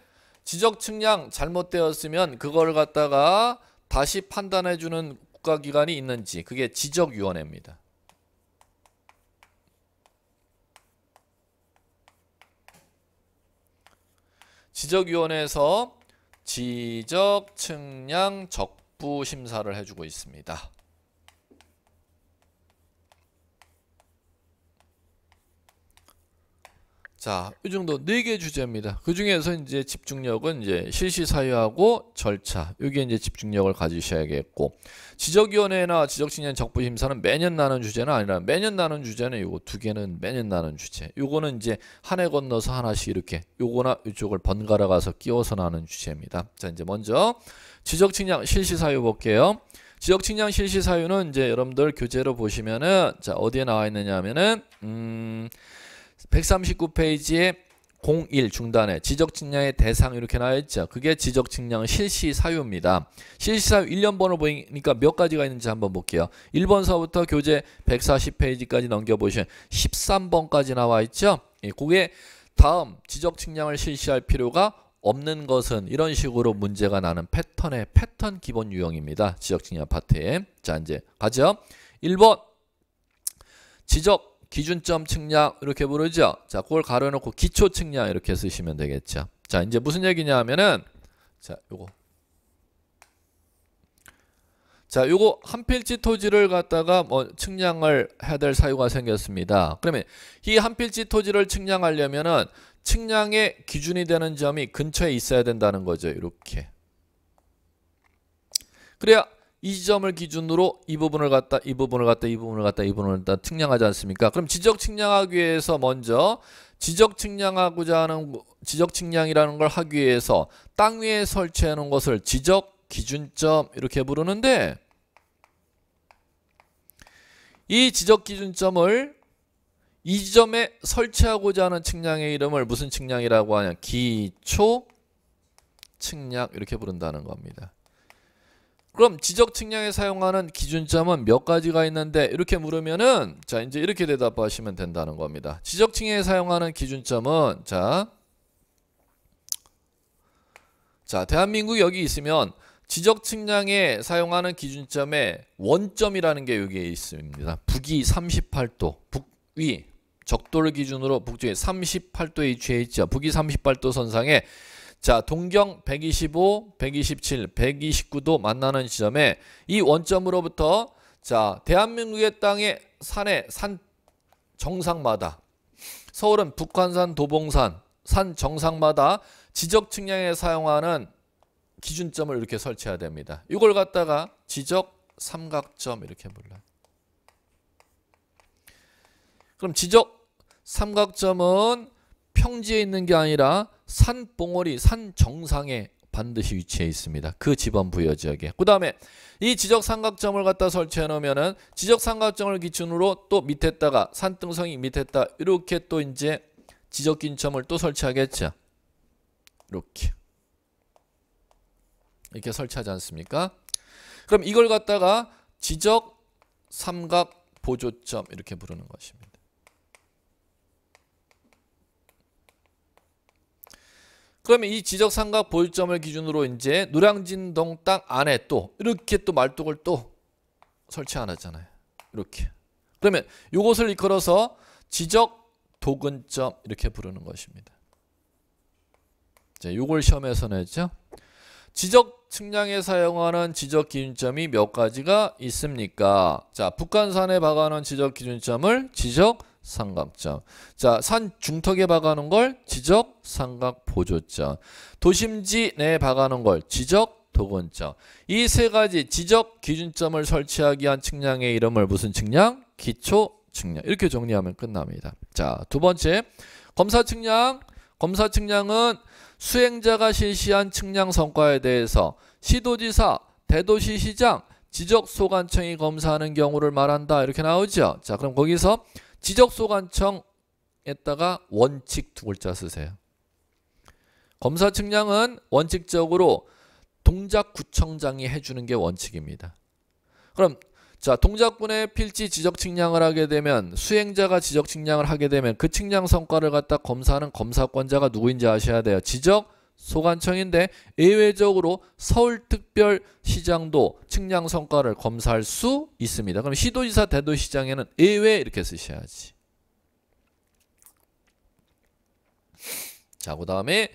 지적 측량 잘못되었으면 그걸 갖다가 다시 판단해 주는 국가 기관이 있는지 그게 지적 위원회입니다. 지적 위원회에서 지적 측량 적부 심사를 해 주고 있습니다. 자, 이 정도 네 개 주제입니다. 그 중에서 이제 집중력은 이제 실시 사유하고 절차. 여기에 이제 집중력을 가지셔야겠고 지적위원회나 지적신년 적부 심사는 매년 나는 주제는 아니라 매년 나는 주제는 이거두 개는 매년 나는 주제. 이거는 이제 한 해 건너서 하나씩 이렇게 요거나 이쪽을 번갈아 가서 끼워서 나는 주제입니다. 자, 이제 먼저 지적 측량 실시 사유 볼게요. 지적 측량 실시 사유는 이제 여러분들 교재로 보시면은 자, 어디에 나와 있느냐 하면은 음 139페이지에 01 중단에 지적 측량의 대상 이렇게 나와 있죠. 그게 지적 측량 실시 사유입니다. 실시 사유 1년 번호 보이니까 몇 가지가 있는지 한번 볼게요. 1번서부터 교재 140페이지까지 넘겨 보시면 13번까지 나와 있죠. 예, 그게 다음 지적 측량을 실시할 필요가 없는 것은 이런 식으로 문제가 나는 패턴의 패턴 기본 유형입니다. 지적 측량 파트에. 자, 이제 가죠. 1번 지적 기준점 측량 이렇게 부르죠. 자, 그걸 가려놓고 기초 측량 이렇게 쓰시면 되겠죠. 자, 이제 무슨 얘기냐 하면은 자, 요거 자, 요거 한 필지 토지를 갖다가 뭐 측량을 해야 될 사유가 생겼습니다. 그러면 이 한 필지 토지를 측량하려면은 측량의 기준이 되는 점이 근처에 있어야 된다는 거죠. 이렇게. 그래야 이 지점을 기준으로 이 부분을 갖다 이 부분을 갖다 이 부분을 갖다 이 부분을 갖다 측량하지 않습니까? 그럼 지적 측량하기 위해서 먼저 지적 측량하고자 하는 지적 측량이라는 걸 하기 위해서 땅 위에 설치해 놓은 것을 지적 기준점 이렇게 부르는데 이 지적 기준점을 이 지점에 설치하고자 하는 측량의 이름을 무슨 측량이라고 하냐 기초 측량 이렇게 부른다는 겁니다. 그럼 지적 측량에 사용하는 기준점은 몇 가지가 있는데 이렇게 물으면은 자 이제 이렇게 대답하시면 된다는 겁니다. 지적 측량에 사용하는 기준점은 자, 자 대한민국 여기 있으면 지적 측량에 사용하는 기준점의 원점이라는 게 여기에 있습니다. 북위 38도, 북위 적도를 기준으로 북쪽에 38도에 위치해 있죠. 북위 38도 선상에 자, 동경 125, 127, 129도 만나는 지점에 이 원점으로부터 자, 대한민국의 땅에 산의산 정상마다 서울은 북한산, 도봉산, 산 정상마다 지적 측량에 사용하는 기준점을 이렇게 설치해야 됩니다. 이걸 갖다가 지적 삼각점 이렇게 불러요. 그럼 지적 삼각점은 평지에 있는 게 아니라 산봉오리 산 정상에 반드시 위치해 있습니다. 그 지방 부여 지역에. 그 다음에 이 지적 삼각점을 갖다 설치해 놓으면은 지적 삼각점을 기준으로 또 밑에다가 산등성이 밑에다 이렇게 또 이제 지적 긴점을 또 설치하겠죠. 이렇게 이렇게 설치하지 않습니까? 그럼 이걸 갖다가 지적 삼각 보조점 이렇게 부르는 것입니다. 그러면 이 지적 삼각 보유점을 기준으로 이제 노량진동 땅 안에 또 이렇게 또 말뚝을 또 설치 안 하잖아요. 이렇게. 그러면 이것을 이끌어서 지적 도근점 이렇게 부르는 것입니다. 자, 요걸 시험에서 냈죠. 지적 측량에 사용하는 지적 기준점이 몇 가지가 있습니까? 자, 북한산에 박아놓은 지적 기준점을 지적 삼각점 자, 산 중턱에 박아놓은 걸 지적 삼각 보조점 도심지 내에 박아놓은 걸 지적 도건점이 세 가지 지적 기준점을 설치하기 위한 측량의 이름을 무슨 측량? 기초 측량. 이렇게 정리하면 끝납니다. 자, 두 번째. 검사 측량. 검사 측량은 수행자가 실시한 측량 성과에 대해서 시도지사, 대도시 시장, 지적 소관청이 검사하는 경우를 말한다. 이렇게 나오죠. 자, 그럼 거기서 지적소관청에다가 원칙 두 글자 쓰세요. 검사 측량은 원칙적으로 동작구청장이 해주는 게 원칙입니다. 그럼 자 동작군의 필지 지적 측량을 하게 되면 수행자가 지적 측량을 하게 되면 그 측량 성과를 갖다 검사는 하 검사권자가 누구인지 아셔야 돼요. 지적 소관청인데 예외적으로 서울특별시장도 측량 성과를 검사할 수 있습니다. 그럼 시도지사 대도시장에는 예외 이렇게 쓰셔야지. 자, 그 다음에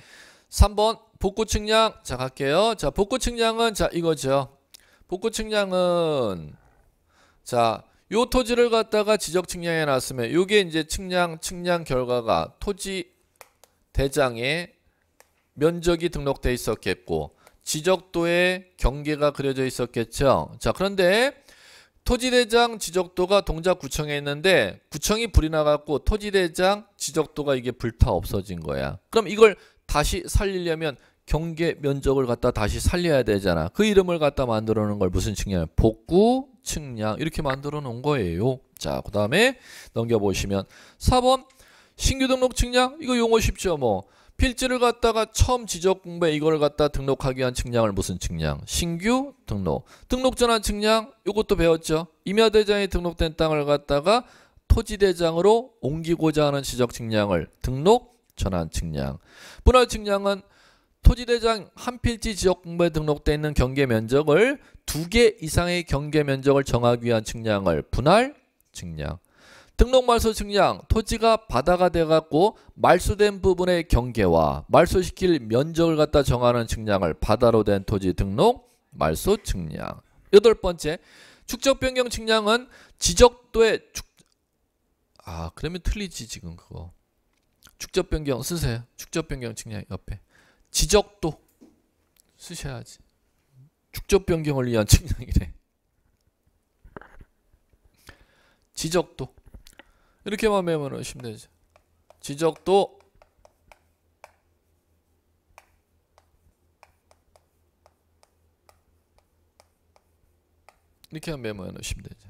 3번 복구 측량 자 갈게요. 자 복구 측량은 자 이거죠. 복구 측량은 자 요 토지를 갖다가 지적 측량해 놨으면 요게 이제 측량 측량 결과가 토지 대장에 면적이 등록돼 있었겠고 지적도에 경계가 그려져 있었겠죠. 자 그런데 토지대장 지적도가 동작구청에 있는데 구청이 불이 나갔고 토지대장 지적도가 이게 불타 없어진 거야. 그럼 이걸 다시 살리려면 경계 면적을 갖다 다시 살려야 되잖아. 그 이름을 갖다 만들어 놓은 걸 무슨 측량? 복구 측량 이렇게 만들어 놓은 거예요. 자, 그다음에 넘겨 보시면 4번 신규 등록 측량 이거 용어 쉽죠, 뭐. 필지를 갖다가 처음 지적 공부에 이걸 갖다 등록하기 위한 측량을 무슨 측량? 신규 등록. 등록 전환 측량 이것도 배웠죠. 임야대장이 등록된 땅을 갖다가 토지대장으로 옮기고자 하는 지적 측량을 등록 전환 측량. 분할 측량은 토지대장 한 필지 지적 공부에 등록돼 있는 경계 면적을 두 개 이상의 경계 면적을 정하기 위한 측량을 분할 측량. 등록 말소 측량, 토지가 바다가 돼갖고 말소된 부분의 경계와 말소시킬 면적을 갖다 정하는 측량을 바다로 된 토지 등록 말소 측량. 여덟 번째, 축적 변경 측량은 지적도의 축... 아 그러면 틀리지 지금 그거. 축적 변경 쓰세요. 축적 변경 측량 옆에 지적도 쓰셔야지. 축적 변경을 위한 측량이래. 지적도. 이렇게만 메모하시면 되죠 지적도 이렇게만 메모해 놓으시면 되죠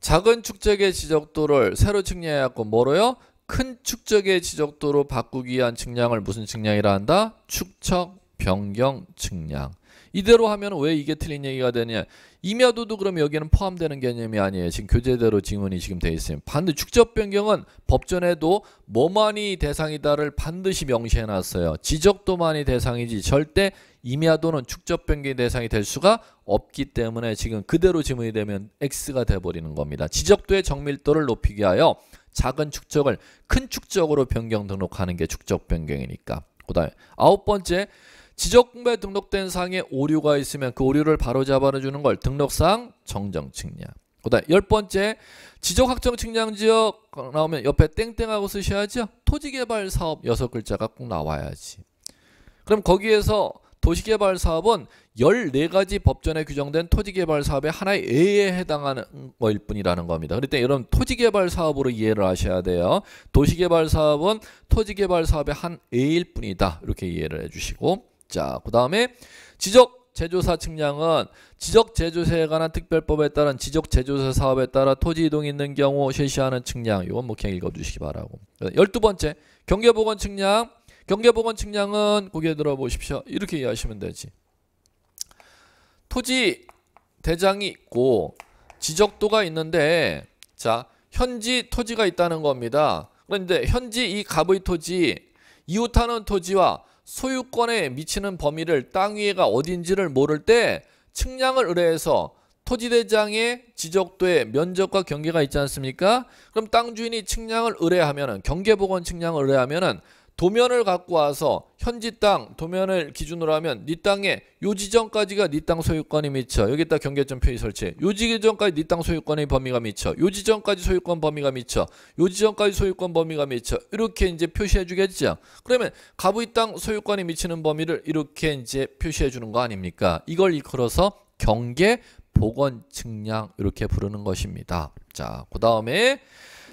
작은 축적의 지적도를 새로 측량해갖고 뭐로요? 큰 축적의 지적도로 바꾸기 위한 측량을 무슨 측량이라 한다? 축척 변경 측량. 이대로 하면 왜 이게 틀린 얘기가 되냐? 임야도도 그럼 여기는 포함되는 개념이 아니에요. 지금 교재대로 지문이 지금 돼 있어요. 반드시 축적 변경은 법전에도 뭐만이 대상이다를 반드시 명시해 놨어요. 지적도만이 대상이지 절대 임야도는 축적 변경의 대상이 될 수가 없기 때문에 지금 그대로 지문이 되면 x가 돼 버리는 겁니다. 지적도의 정밀도를 높이기 하여 작은 축적을 큰 축적으로 변경 등록하는 게 축적 변경이니까. 그다음에 아홉 번째 지적공부에 등록된 사항에 오류가 있으면 그 오류를 바로 잡아주는 걸 등록사항 정정 측량. 그다음 열 번째 지적 확정 측량 지역 나오면 옆에 땡땡하고 쓰셔야죠. 토지개발 사업 여섯 글자가 꼭 나와야지. 그럼 거기에서 도시개발 사업은 14가지 법전에 규정된 토지개발 사업의 하나의 예에 해당하는 거일 뿐이라는 겁니다. 그럴 그러니까 때 여러분 토지개발 사업으로 이해를 하셔야 돼요. 도시개발 사업은 토지개발 사업의 한 예일 뿐이다. 이렇게 이해를 해주시고 자, 그 다음에 지적 제조사 측량은 지적 제조세에 관한 특별법에 따른 지적 제조사 사업에 따라 토지 이동이 있는 경우 실시하는 측량. 이건 뭐 그냥 읽어주시기 바라고. 1 2 번째 경계보건 측량. 경계보건 측량은 고개 들어보십시오. 이렇게 이해하시면 되지. 토지 대장이 있고 지적도가 있는데 자 현지 토지가 있다는 겁니다. 그런데 현지 이 갑의 토지 이웃하는 토지와 소유권에 미치는 범위를 땅 위에가 어딘지를 모를 때 측량을 의뢰해서 토지대장의 지적도에 면적과 경계가 있지 않습니까? 그럼 땅 주인이 측량을 의뢰하면은 경계보건 측량을 의뢰하면은 도면을 갖고 와서 현지 땅 도면을 기준으로 하면 네 땅에 요 지점까지가 네 땅 소유권이 미쳐 여기다 경계점 표시 설치 요 지점까지 네 땅 소유권의 범위가 미쳐 요 지점까지 소유권 범위가 미쳐 요 지점까지 소유권 범위가 미쳐 이렇게 이제 표시해 주겠죠 그러면 가부의 땅 소유권이 미치는 범위를 이렇게 이제 표시해 주는 거 아닙니까 이걸 이끌어서 경계 보건 측량 이렇게 부르는 것입니다 자 그 다음에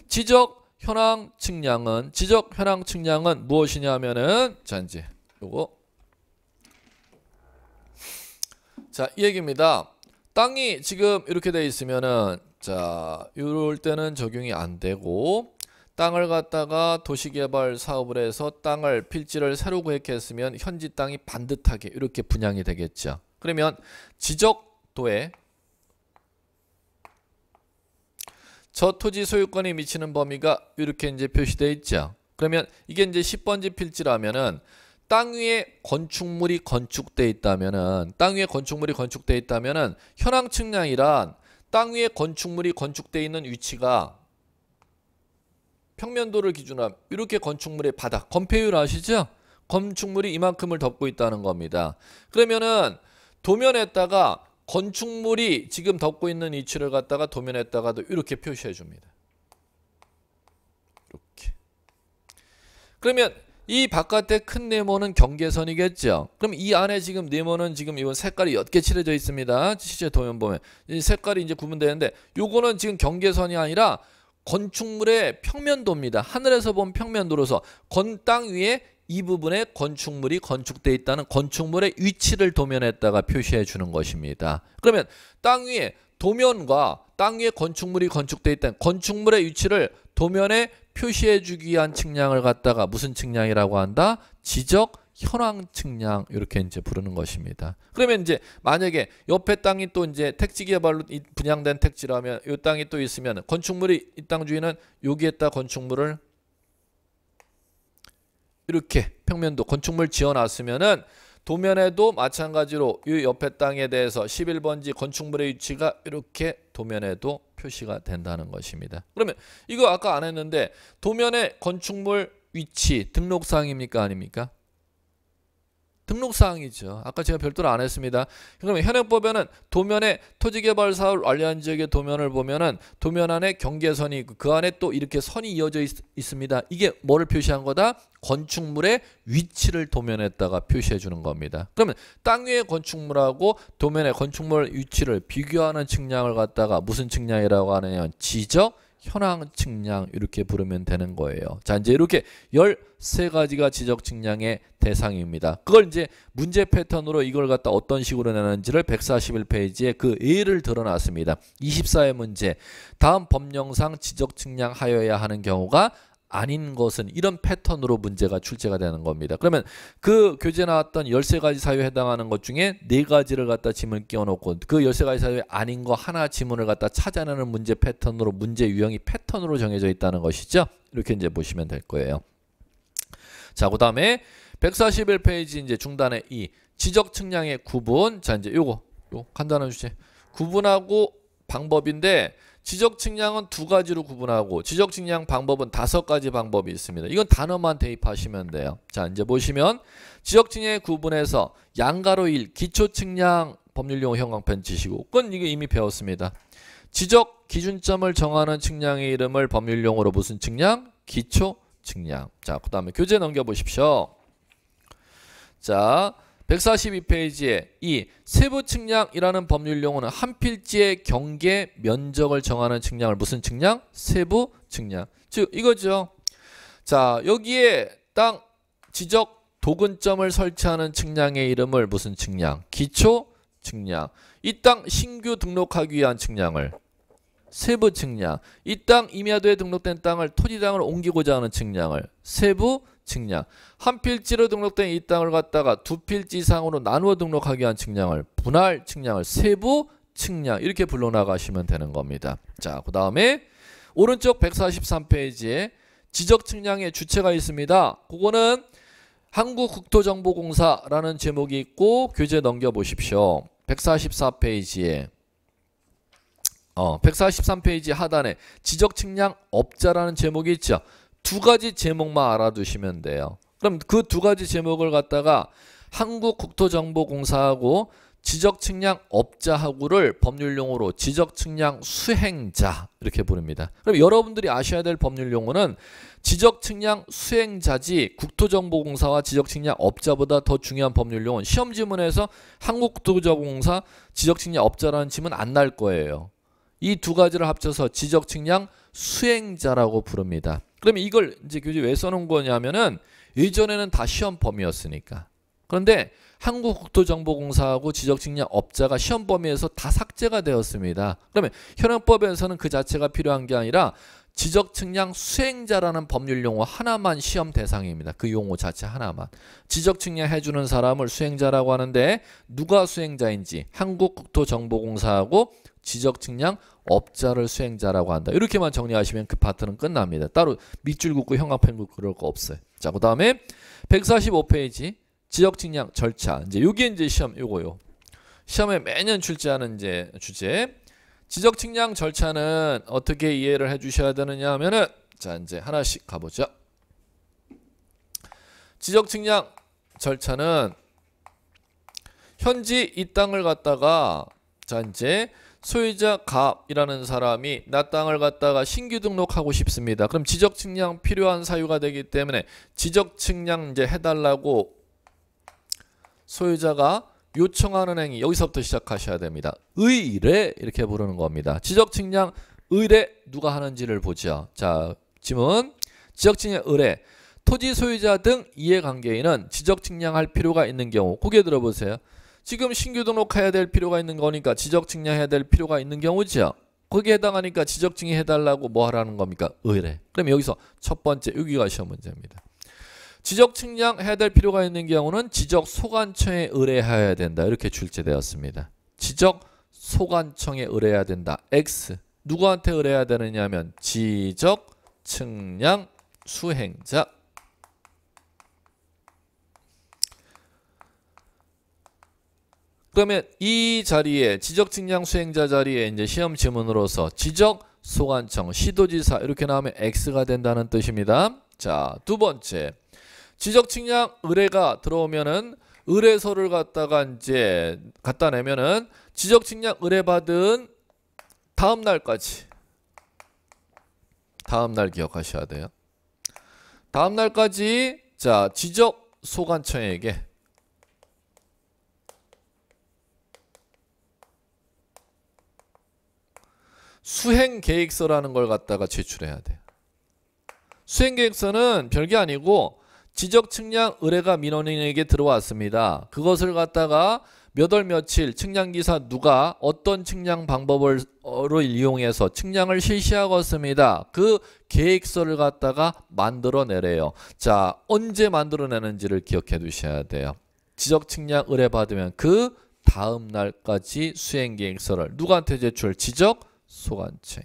지적 현황 측량은 지적 현황 측량은 무엇이냐면은 자 이제 요거 자이 얘기입니다. 땅이 지금 이렇게 돼 있으면은 자 이럴 때는 적용이 안 되고 땅을 갖다가 도시개발 사업을 해서 땅을 필지를 새로 구획했으면 현지 땅이 반듯하게 이렇게 분양이 되겠죠. 그러면 지적도에 저 토지 소유권이 미치는 범위가 이렇게 이제 표시되어 있죠. 그러면 이게 이제 10번지 필지라면은 땅 위에 건축물이 건축돼 있다면은 땅 위에 건축물이 건축돼 있다면은 현황 측량이란 땅 위에 건축물이 건축돼 있는 위치가 평면도를 기준으로 이렇게 건축물의 바닥 건폐율 아시죠? 건축물이 이만큼을 덮고 있다는 겁니다. 그러면은 도면에다가 건축물이 지금 덮고 있는 위치를 갖다가 도면에다가도 이렇게 표시해 줍니다. 이렇게. 그러면 이 바깥에 큰 네모는 경계선이겠죠. 그럼 이 안에 지금 네모는 지금 이건 색깔이 옅게 칠해져 있습니다. 실제 도면 보면 색깔이 이제 구분되는데 요거는 지금 경계선이 아니라 건축물의 평면도입니다. 하늘에서 본 평면도로서 건 땅 위에 이 부분에 건축물이 건축되어 있다는 건축물의 위치를 도면에다가 표시해 주는 것입니다. 그러면 땅 위에 도면과 땅 위에 건축물이 건축되어 있다는 건축물의 위치를 도면에 표시해 주기 위한 측량을 갖다가 무슨 측량이라고 한다? 지적 현황 측량 이렇게 이제 부르는 것입니다. 그러면 이제 만약에 옆에 땅이 또 이제 택지 개발로 분양된 택지라면 이 땅이 또 있으면 건축물이 이 땅 주인은 여기에다 건축물을 이렇게 평면도 건축물 지어놨으면은 도면에도 마찬가지로 이 옆에 땅에 대해서 11번지 건축물의 위치가 이렇게 도면에도 표시가 된다는 것입니다. 그러면 이거 아까 안 했는데 도면의 건축물 위치 등록사항입니까 아닙니까? 등록사항이죠. 아까 제가 별도로 안 했습니다. 그러면 현행법에는 도면에 토지개발사업을 완료한 지역의 도면을 보면은 도면 안에 경계선이 있고 그 안에 또 이렇게 선이 이어져 있, 습니다 이게 뭐를 표시한 거다? 건축물의 위치를 도면에다가 표시해 주는 겁니다. 그러면 땅 위의 건축물하고 도면의 건축물 위치를 비교하는 측량을 갖다가 무슨 측량이라고 하느냐 지적 현황 측량 이렇게 부르면 되는 거예요. 자, 이제 이렇게 13가지가 지적 측량의 대상입니다. 그걸 이제 문제 패턴으로 이걸 갖다 어떤 식으로 내는지를 141페이지에 그 예를 드러놨습니다. 24의 문제. 다음 법령상 지적 측량하여야 하는 경우가 아닌 것은 이런 패턴으로 문제가 출제가 되는 겁니다. 그러면 그 교재 나왔던 13가지 사유에 해당하는 것 중에 4가지를 갖다 지문 끼워놓고 그 13가지 사유 에 아닌 거 하나 지문을 갖다 찾아내는 문제 패턴으로 문제 유형이 패턴으로 정해져 있다는 것이죠. 이렇게 이제 보시면 될 거예요. 자, 그 다음에 141페이지 이제 중단에 이 지적 측량의 구분. 자, 이제 요거, 요 간단한 주제. 구분하고 방법인데 지적 측량은 두 가지로 구분하고 지적 측량 방법은 다섯 가지 방법이 있습니다. 이건 단어만 대입하시면 돼요. 자, 이제 보시면 지적 측량의 구분에서 양가로 1 기초 측량 법률용 형광펜 치시고 그건 이게 이미 배웠습니다. 지적 기준점을 정하는 측량의 이름을 법률용으로 무슨 측량? 기초 측량. 자, 그다음에 교재 넘겨 보십시오. 자, 142페이지에 이 세부 측량이라는 법률 용어는 한 필지의 경계 면적을 정하는 측량을 무슨 측량? 세부 측량. 즉 이거죠. 자, 여기에 땅 지적 도근점을 설치하는 측량의 이름을 무슨 측량? 기초 측량. 이 땅 신규 등록하기 위한 측량을 세부 측량. 이 땅 임야도에 등록된 땅을 토지당을 옮기고자 하는 측량을 세부 측량. 측량 한 필지로 등록된 이 땅을 갖다가 두 필지 이상으로 나누어 등록하기 위한 측량을 분할 측량을 세부 측량 이렇게 불러나가시면 되는 겁니다 자그 다음에 오른쪽 143페이지에 지적 측량의 주체가 있습니다 그거는 한국국토정보공사라는 제목이 있고 교재 넘겨보십시오 144페이지에 어, 143페이지 하단에 지적 측량 업자라는 제목이 있죠. 두 가지 제목만 알아두시면 돼요. 그럼 그 두 가지 제목을 갖다가 한국국토정보공사하고 지적측량 업자하고를 법률용어로 지적측량 수행자 이렇게 부릅니다. 그럼 여러분들이 아셔야 될 법률용어는 지적측량 수행자지 국토정보공사와 지적측량 업자보다 더 중요한 법률용어 시험 지문에서 한국국토정보공사 지적측량 업자라는 지문 안 날 거예요. 이 두 가지를 합쳐서 지적측량 수행자라고 부릅니다. 그럼 이걸 이제 교재 왜 써놓은 거냐면은 예전에는 다 시험 범위였으니까. 그런데 한국국토정보공사하고 지적측량 업자가 시험 범위에서 다 삭제가 되었습니다. 그러면 현행법에서는 그 자체가 필요한 게 아니라 지적측량 수행자라는 법률 용어 하나만 시험 대상입니다. 그 용어 자체 하나만. 지적측량 해주는 사람을 수행자라고 하는데 누가 수행자인지 한국국토정보공사하고 지적 측량 업자를 수행자라고 한다. 이렇게만 정리하시면 그 파트는 끝납니다. 따로 밑줄 긋고 형광펜 긋고 그럴 거 없어요. 자, 그 다음에 145페이지 지적 측량 절차. 이제 요게 이제 시험 요거요. 시험에 매년 출제하는 이제 주제. 지적 측량 절차는 어떻게 이해를 해 주셔야 되느냐 하면은 자, 이제 하나씩 가보죠. 지적 측량 절차는 현지 이 땅을 갖다가 자 이제 소유자 갑이라는 사람이 나 땅을 갖다가 신규 등록하고 싶습니다. 그럼 지적 측량 필요한 사유가 되기 때문에 지적 측량 이제 해달라고 소유자가 요청하는 행위 여기서부터 시작하셔야 됩니다. 의뢰 이렇게 부르는 겁니다. 지적 측량 의뢰 누가 하는지를 보죠. 자 지문 지적 측량 의뢰 토지 소유자 등 이해관계인은 지적 측량할 필요가 있는 경우 고개 들어보세요. 지금 신규 등록해야 될 필요가 있는 거니까 지적 증량해야 될 필요가 있는 경우죠. 거기에 해당하니까 지적 증해 해달라고 뭐 하라는 겁니까? 의뢰. 그럼 여기서 첫 번째 여기가 시험 문제입니다. 지적 측량해야 될 필요가 있는 경우는 지적 소관청에 의뢰해야 된다. 이렇게 출제되었습니다. 지적 소관청에 의뢰해야 된다. X. 누구한테 의뢰해야 되느냐면 하 지적 측량 수행자 그러면이 자리에 지적 측량 수행자 자리에 이제 시험 지문으로서 지적 소관청 시도지사 이렇게 나오면 x가 된다는 뜻입니다. 자, 두 번째. 지적 측량 의뢰가 들어오면은 의뢰서를 갖다가 이제 갖다 내면은 지적 측량 의뢰받은 다음 날까지 다음 날 기억하셔야 돼요. 다음 날까지 자, 지적 소관청에게 수행 계획서라는 걸 갖다가 제출해야 돼요. 수행 계획서는 별게 아니고 지적 측량 의뢰가 민원인에게 들어왔습니다. 그것을 갖다가 몇 월 며칠 측량기사 누가 어떤 측량 방법을 이용해서 측량을 실시하겠습니다. 그 계획서를 갖다가 만들어내래요. 자 언제 만들어내는지를 기억해 두셔야 돼요. 지적 측량 의뢰 받으면 그 다음 날까지 수행 계획서를 누구한테 제출? 지적 속한 채.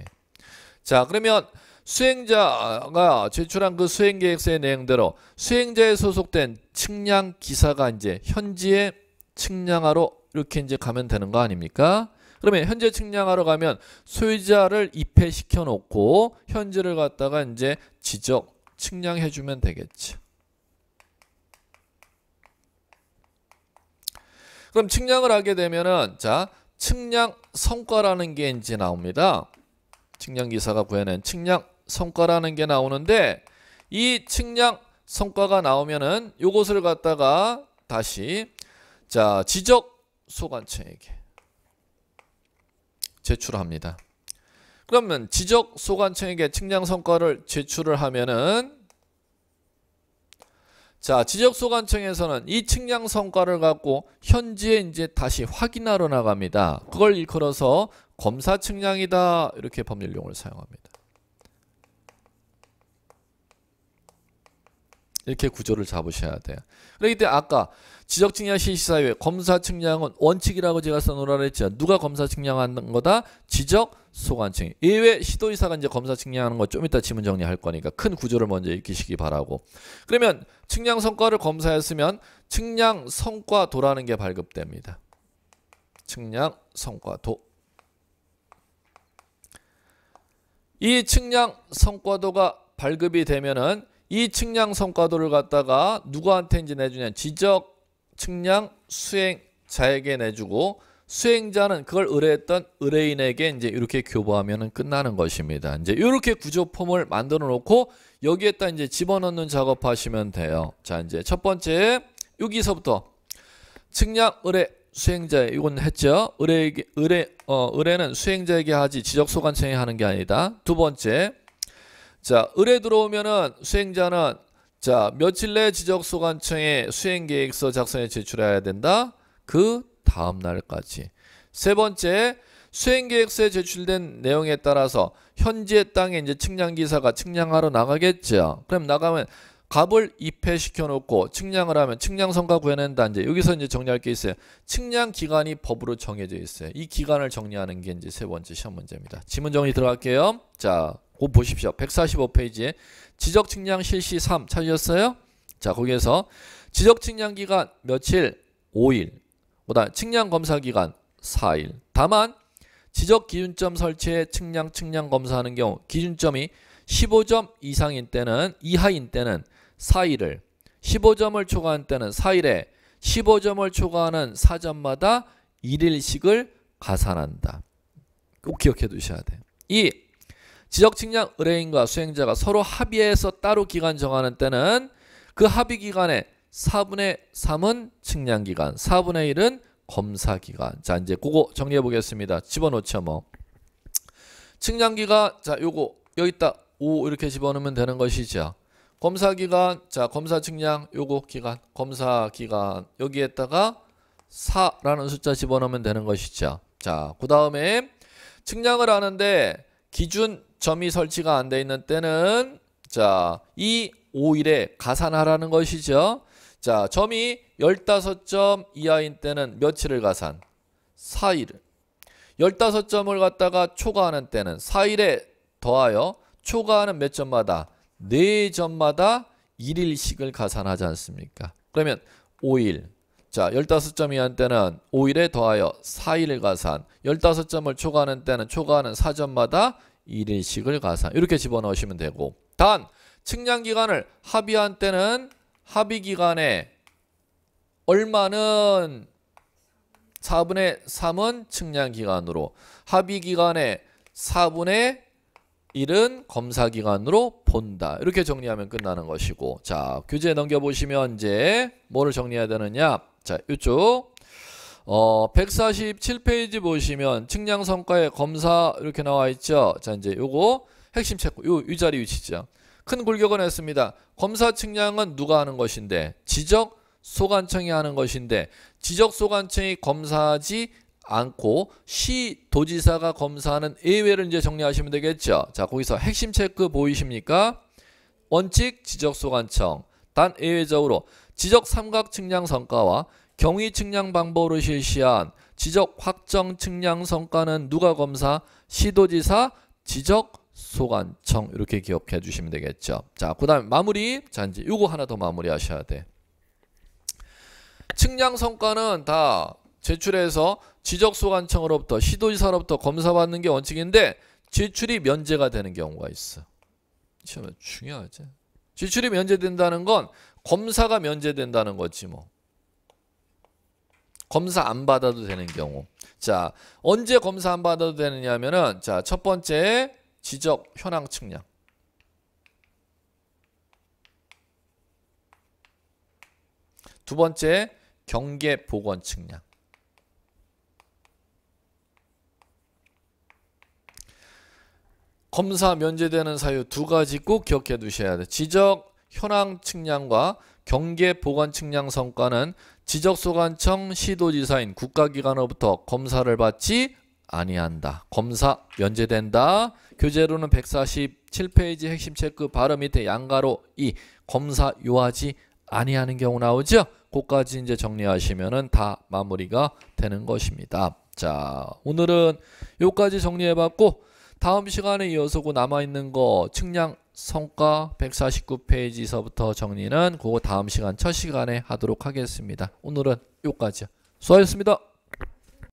자, 그러면 수행자가 제출한 그 수행 계획서의 내용대로 수행자에 소속된 측량 기사가 이제 현지에 측량하러 이렇게 이제 가면 되는 거 아닙니까? 그러면 현재 측량하러 가면 소유자를 입회시켜 놓고 현지를 갖다가 이제 지적 측량해 주면 되겠죠. 그럼 측량을 하게 되면은 자 측량 성과라는 게 이제 나옵니다. 측량 기사가 구해낸 측량 성과라는 게 나오는데 이 측량 성과가 나오면은 요것을 갖다가 다시 자 지적 소관청에게 제출합니다. 그러면 지적 소관청에게 측량 성과를 제출을 하면은 자, 지적소관청에서는 이 측량 성과를 갖고 현지에 이제 다시 확인하러 나갑니다. 그걸 일컬어서 검사 측량이다. 이렇게 법률용어 사용합니다. 이렇게 구조를 잡으셔야 돼요. 그러기 그러니까 때문에 아까 지적측량 실시사유 검사측량은 원칙이라고 제가 써놓으라 했죠. 누가 검사측량하는 거다? 지적 소관측. 예외 시도의사가 이제 검사측량하는 거 좀 이따 지문 정리할 거니까 큰 구조를 먼저 익히시기 바라고. 그러면 측량 성과를 검사했으면 측량 성과도라는 게 발급됩니다. 측량 성과도. 이 측량 성과도가 발급이 되면은 이 측량 성과도를 갖다가 누구한테 인제 내주냐 지적 측량 수행자에게 내주고 수행자는 그걸 의뢰했던 의뢰인에게 이제 이렇게 교부하면 끝나는 것입니다. 이제 이렇게 구조 폼을 만들어 놓고 여기에다 이제 집어넣는 작업하시면 돼요. 자, 이제 첫 번째 여기서부터 측량 의뢰 수행자 이건 했죠. 의뢰 의뢰 어 의뢰는 수행자에게 하지 지적 소관청에 하는 게 아니다. 두 번째 자, 을에 들어오면은 수행자는 자, 며칠 내 지적소관청에 수행계획서 작성에 제출해야 된다. 그 다음 날까지. 세 번째, 수행계획서에 제출된 내용에 따라서 현지의 땅에 이제 측량기사가 측량하러 나가겠죠. 그럼 나가면 갑을 입회시켜 놓고 측량을 하면 측량 성과 구해낸다. 이제 여기서 이제 정리할 게 있어요. 측량 기간이 법으로 정해져 있어요. 이 기간을 정리하는 게 이제 세 번째 시험 문제입니다. 지문 정리 들어갈게요. 자, 곧 보십시오. 145페이지에 지적 측량 실시 3 찾으셨어요? 자, 거기에서 지적 측량 기간 며칠? 5일. 보다 측량 검사 기간 4일. 다만 지적 기준점 설치에 측량 측량 검사하는 경우 기준점이 15점 이상인 때는 이하인 때는 4일을 15점을 초과한 때는 4일에 15점을 초과하는 4점마다 1일씩을 가산한다. 꼭 기억해 두셔야 돼요. 2. 지적 측량 의뢰인과 수행자가 서로 합의해서 따로 기간 정하는 때는 그 합의 기간에 4분의 3은 측량 기간, 4분의 1은 검사 기간. 자, 이제 그거 정리해 보겠습니다. 집어넣죠, 뭐. 측량 기간, 자, 요거 여기다 5 이렇게 집어넣으면 되는 것이죠. 검사 기간, 자, 검사 측량 요거 기간, 검사 기간 여기에다가 4라는 숫자 집어넣으면 되는 것이죠. 자, 그 다음에 측량을 하는데 기준 점이 설치가 안 돼 있는 때는 자, 이 5일에 가산하라는 것이죠. 자, 점이 15점 이하인 때는 며칠을 가산? 4일을. 15점을 갖다가 초과하는 때는 4일에 더하여 초과하는 몇 점마다? 4점마다 1일씩을 가산하지 않습니까? 그러면 5일. 자, 15점 이하인 때는 5일에 더하여 4일을 가산. 15점을 초과하는 때는 초과하는 4점마다 1일씩을 가산 이렇게 집어넣으시면 되고 단 측량기간을 합의한 때는 합의기간에 얼마는 4분의 3은 측량기간으로 합의기간에 4분의 1은 검사기간으로 본다 이렇게 정리하면 끝나는 것이고 자 규제 넘겨보시면 이제 뭐를 정리해야 되느냐 자 이쪽 어, 147페이지 보시면 측량 성과의 검사 이렇게 나와 있죠. 자, 이제 요거 핵심 체크. 요, 이 자리 위치죠. 큰 골격은 했습니다. 검사 측량은 누가 하는 것인데 지적 소관청이 하는 것인데 지적 소관청이 검사하지 않고 시 도지사가 검사하는 예외를 이제 정리하시면 되겠죠. 자, 거기서 핵심 체크 보이십니까? 원칙 지적 소관청 단 예외적으로 지적 삼각 측량 성과와 경위 측량 방법으로 실시한 지적 확정 측량 성과는 누가 검사? 시도지사 지적 소관청 이렇게 기억해 주시면 되겠죠. 자, 그다음 마무리. 자, 이제 요거 하나 더 마무리하셔야 돼. 측량 성과는 다 제출해서 지적 소관청으로부터 시도지사로부터 검사받는 게 원칙인데 제출이 면제가 되는 경우가 있어. 시 중요하지. 제출이 면제된다는 건 검사가 면제된다는 거지 뭐. 검사 안 받아도 되는 경우. 자, 언제 검사 안 받아도 되느냐면은 하 자, 첫 번째 지적 현황 측량. 두 번째 경계 보건 측량. 검사 면제되는 사유 두 가지 꼭 기억해 두셔야 돼. 지적 현황 측량과 경계 보건 측량 성과는 지적소관청 시도지사인 국가기관으로부터 검사를 받지 아니한다. 검사 면제된다. 교재로는 147페이지 핵심 체크 바로 밑에 양가로 이 검사 요하지 아니하는 경우 나오죠. 그까지 이제 정리하시면다 마무리가 되는 것입니다. 자, 오늘은 요까지 정리해 봤고 다음 시간에 이어서 남아 있는 거 측량 성과 149페이지서부터 정리는 그 다음 시간 첫 시간에 하도록 하겠습니다. 오늘은 여기까지요. 수고하셨습니다.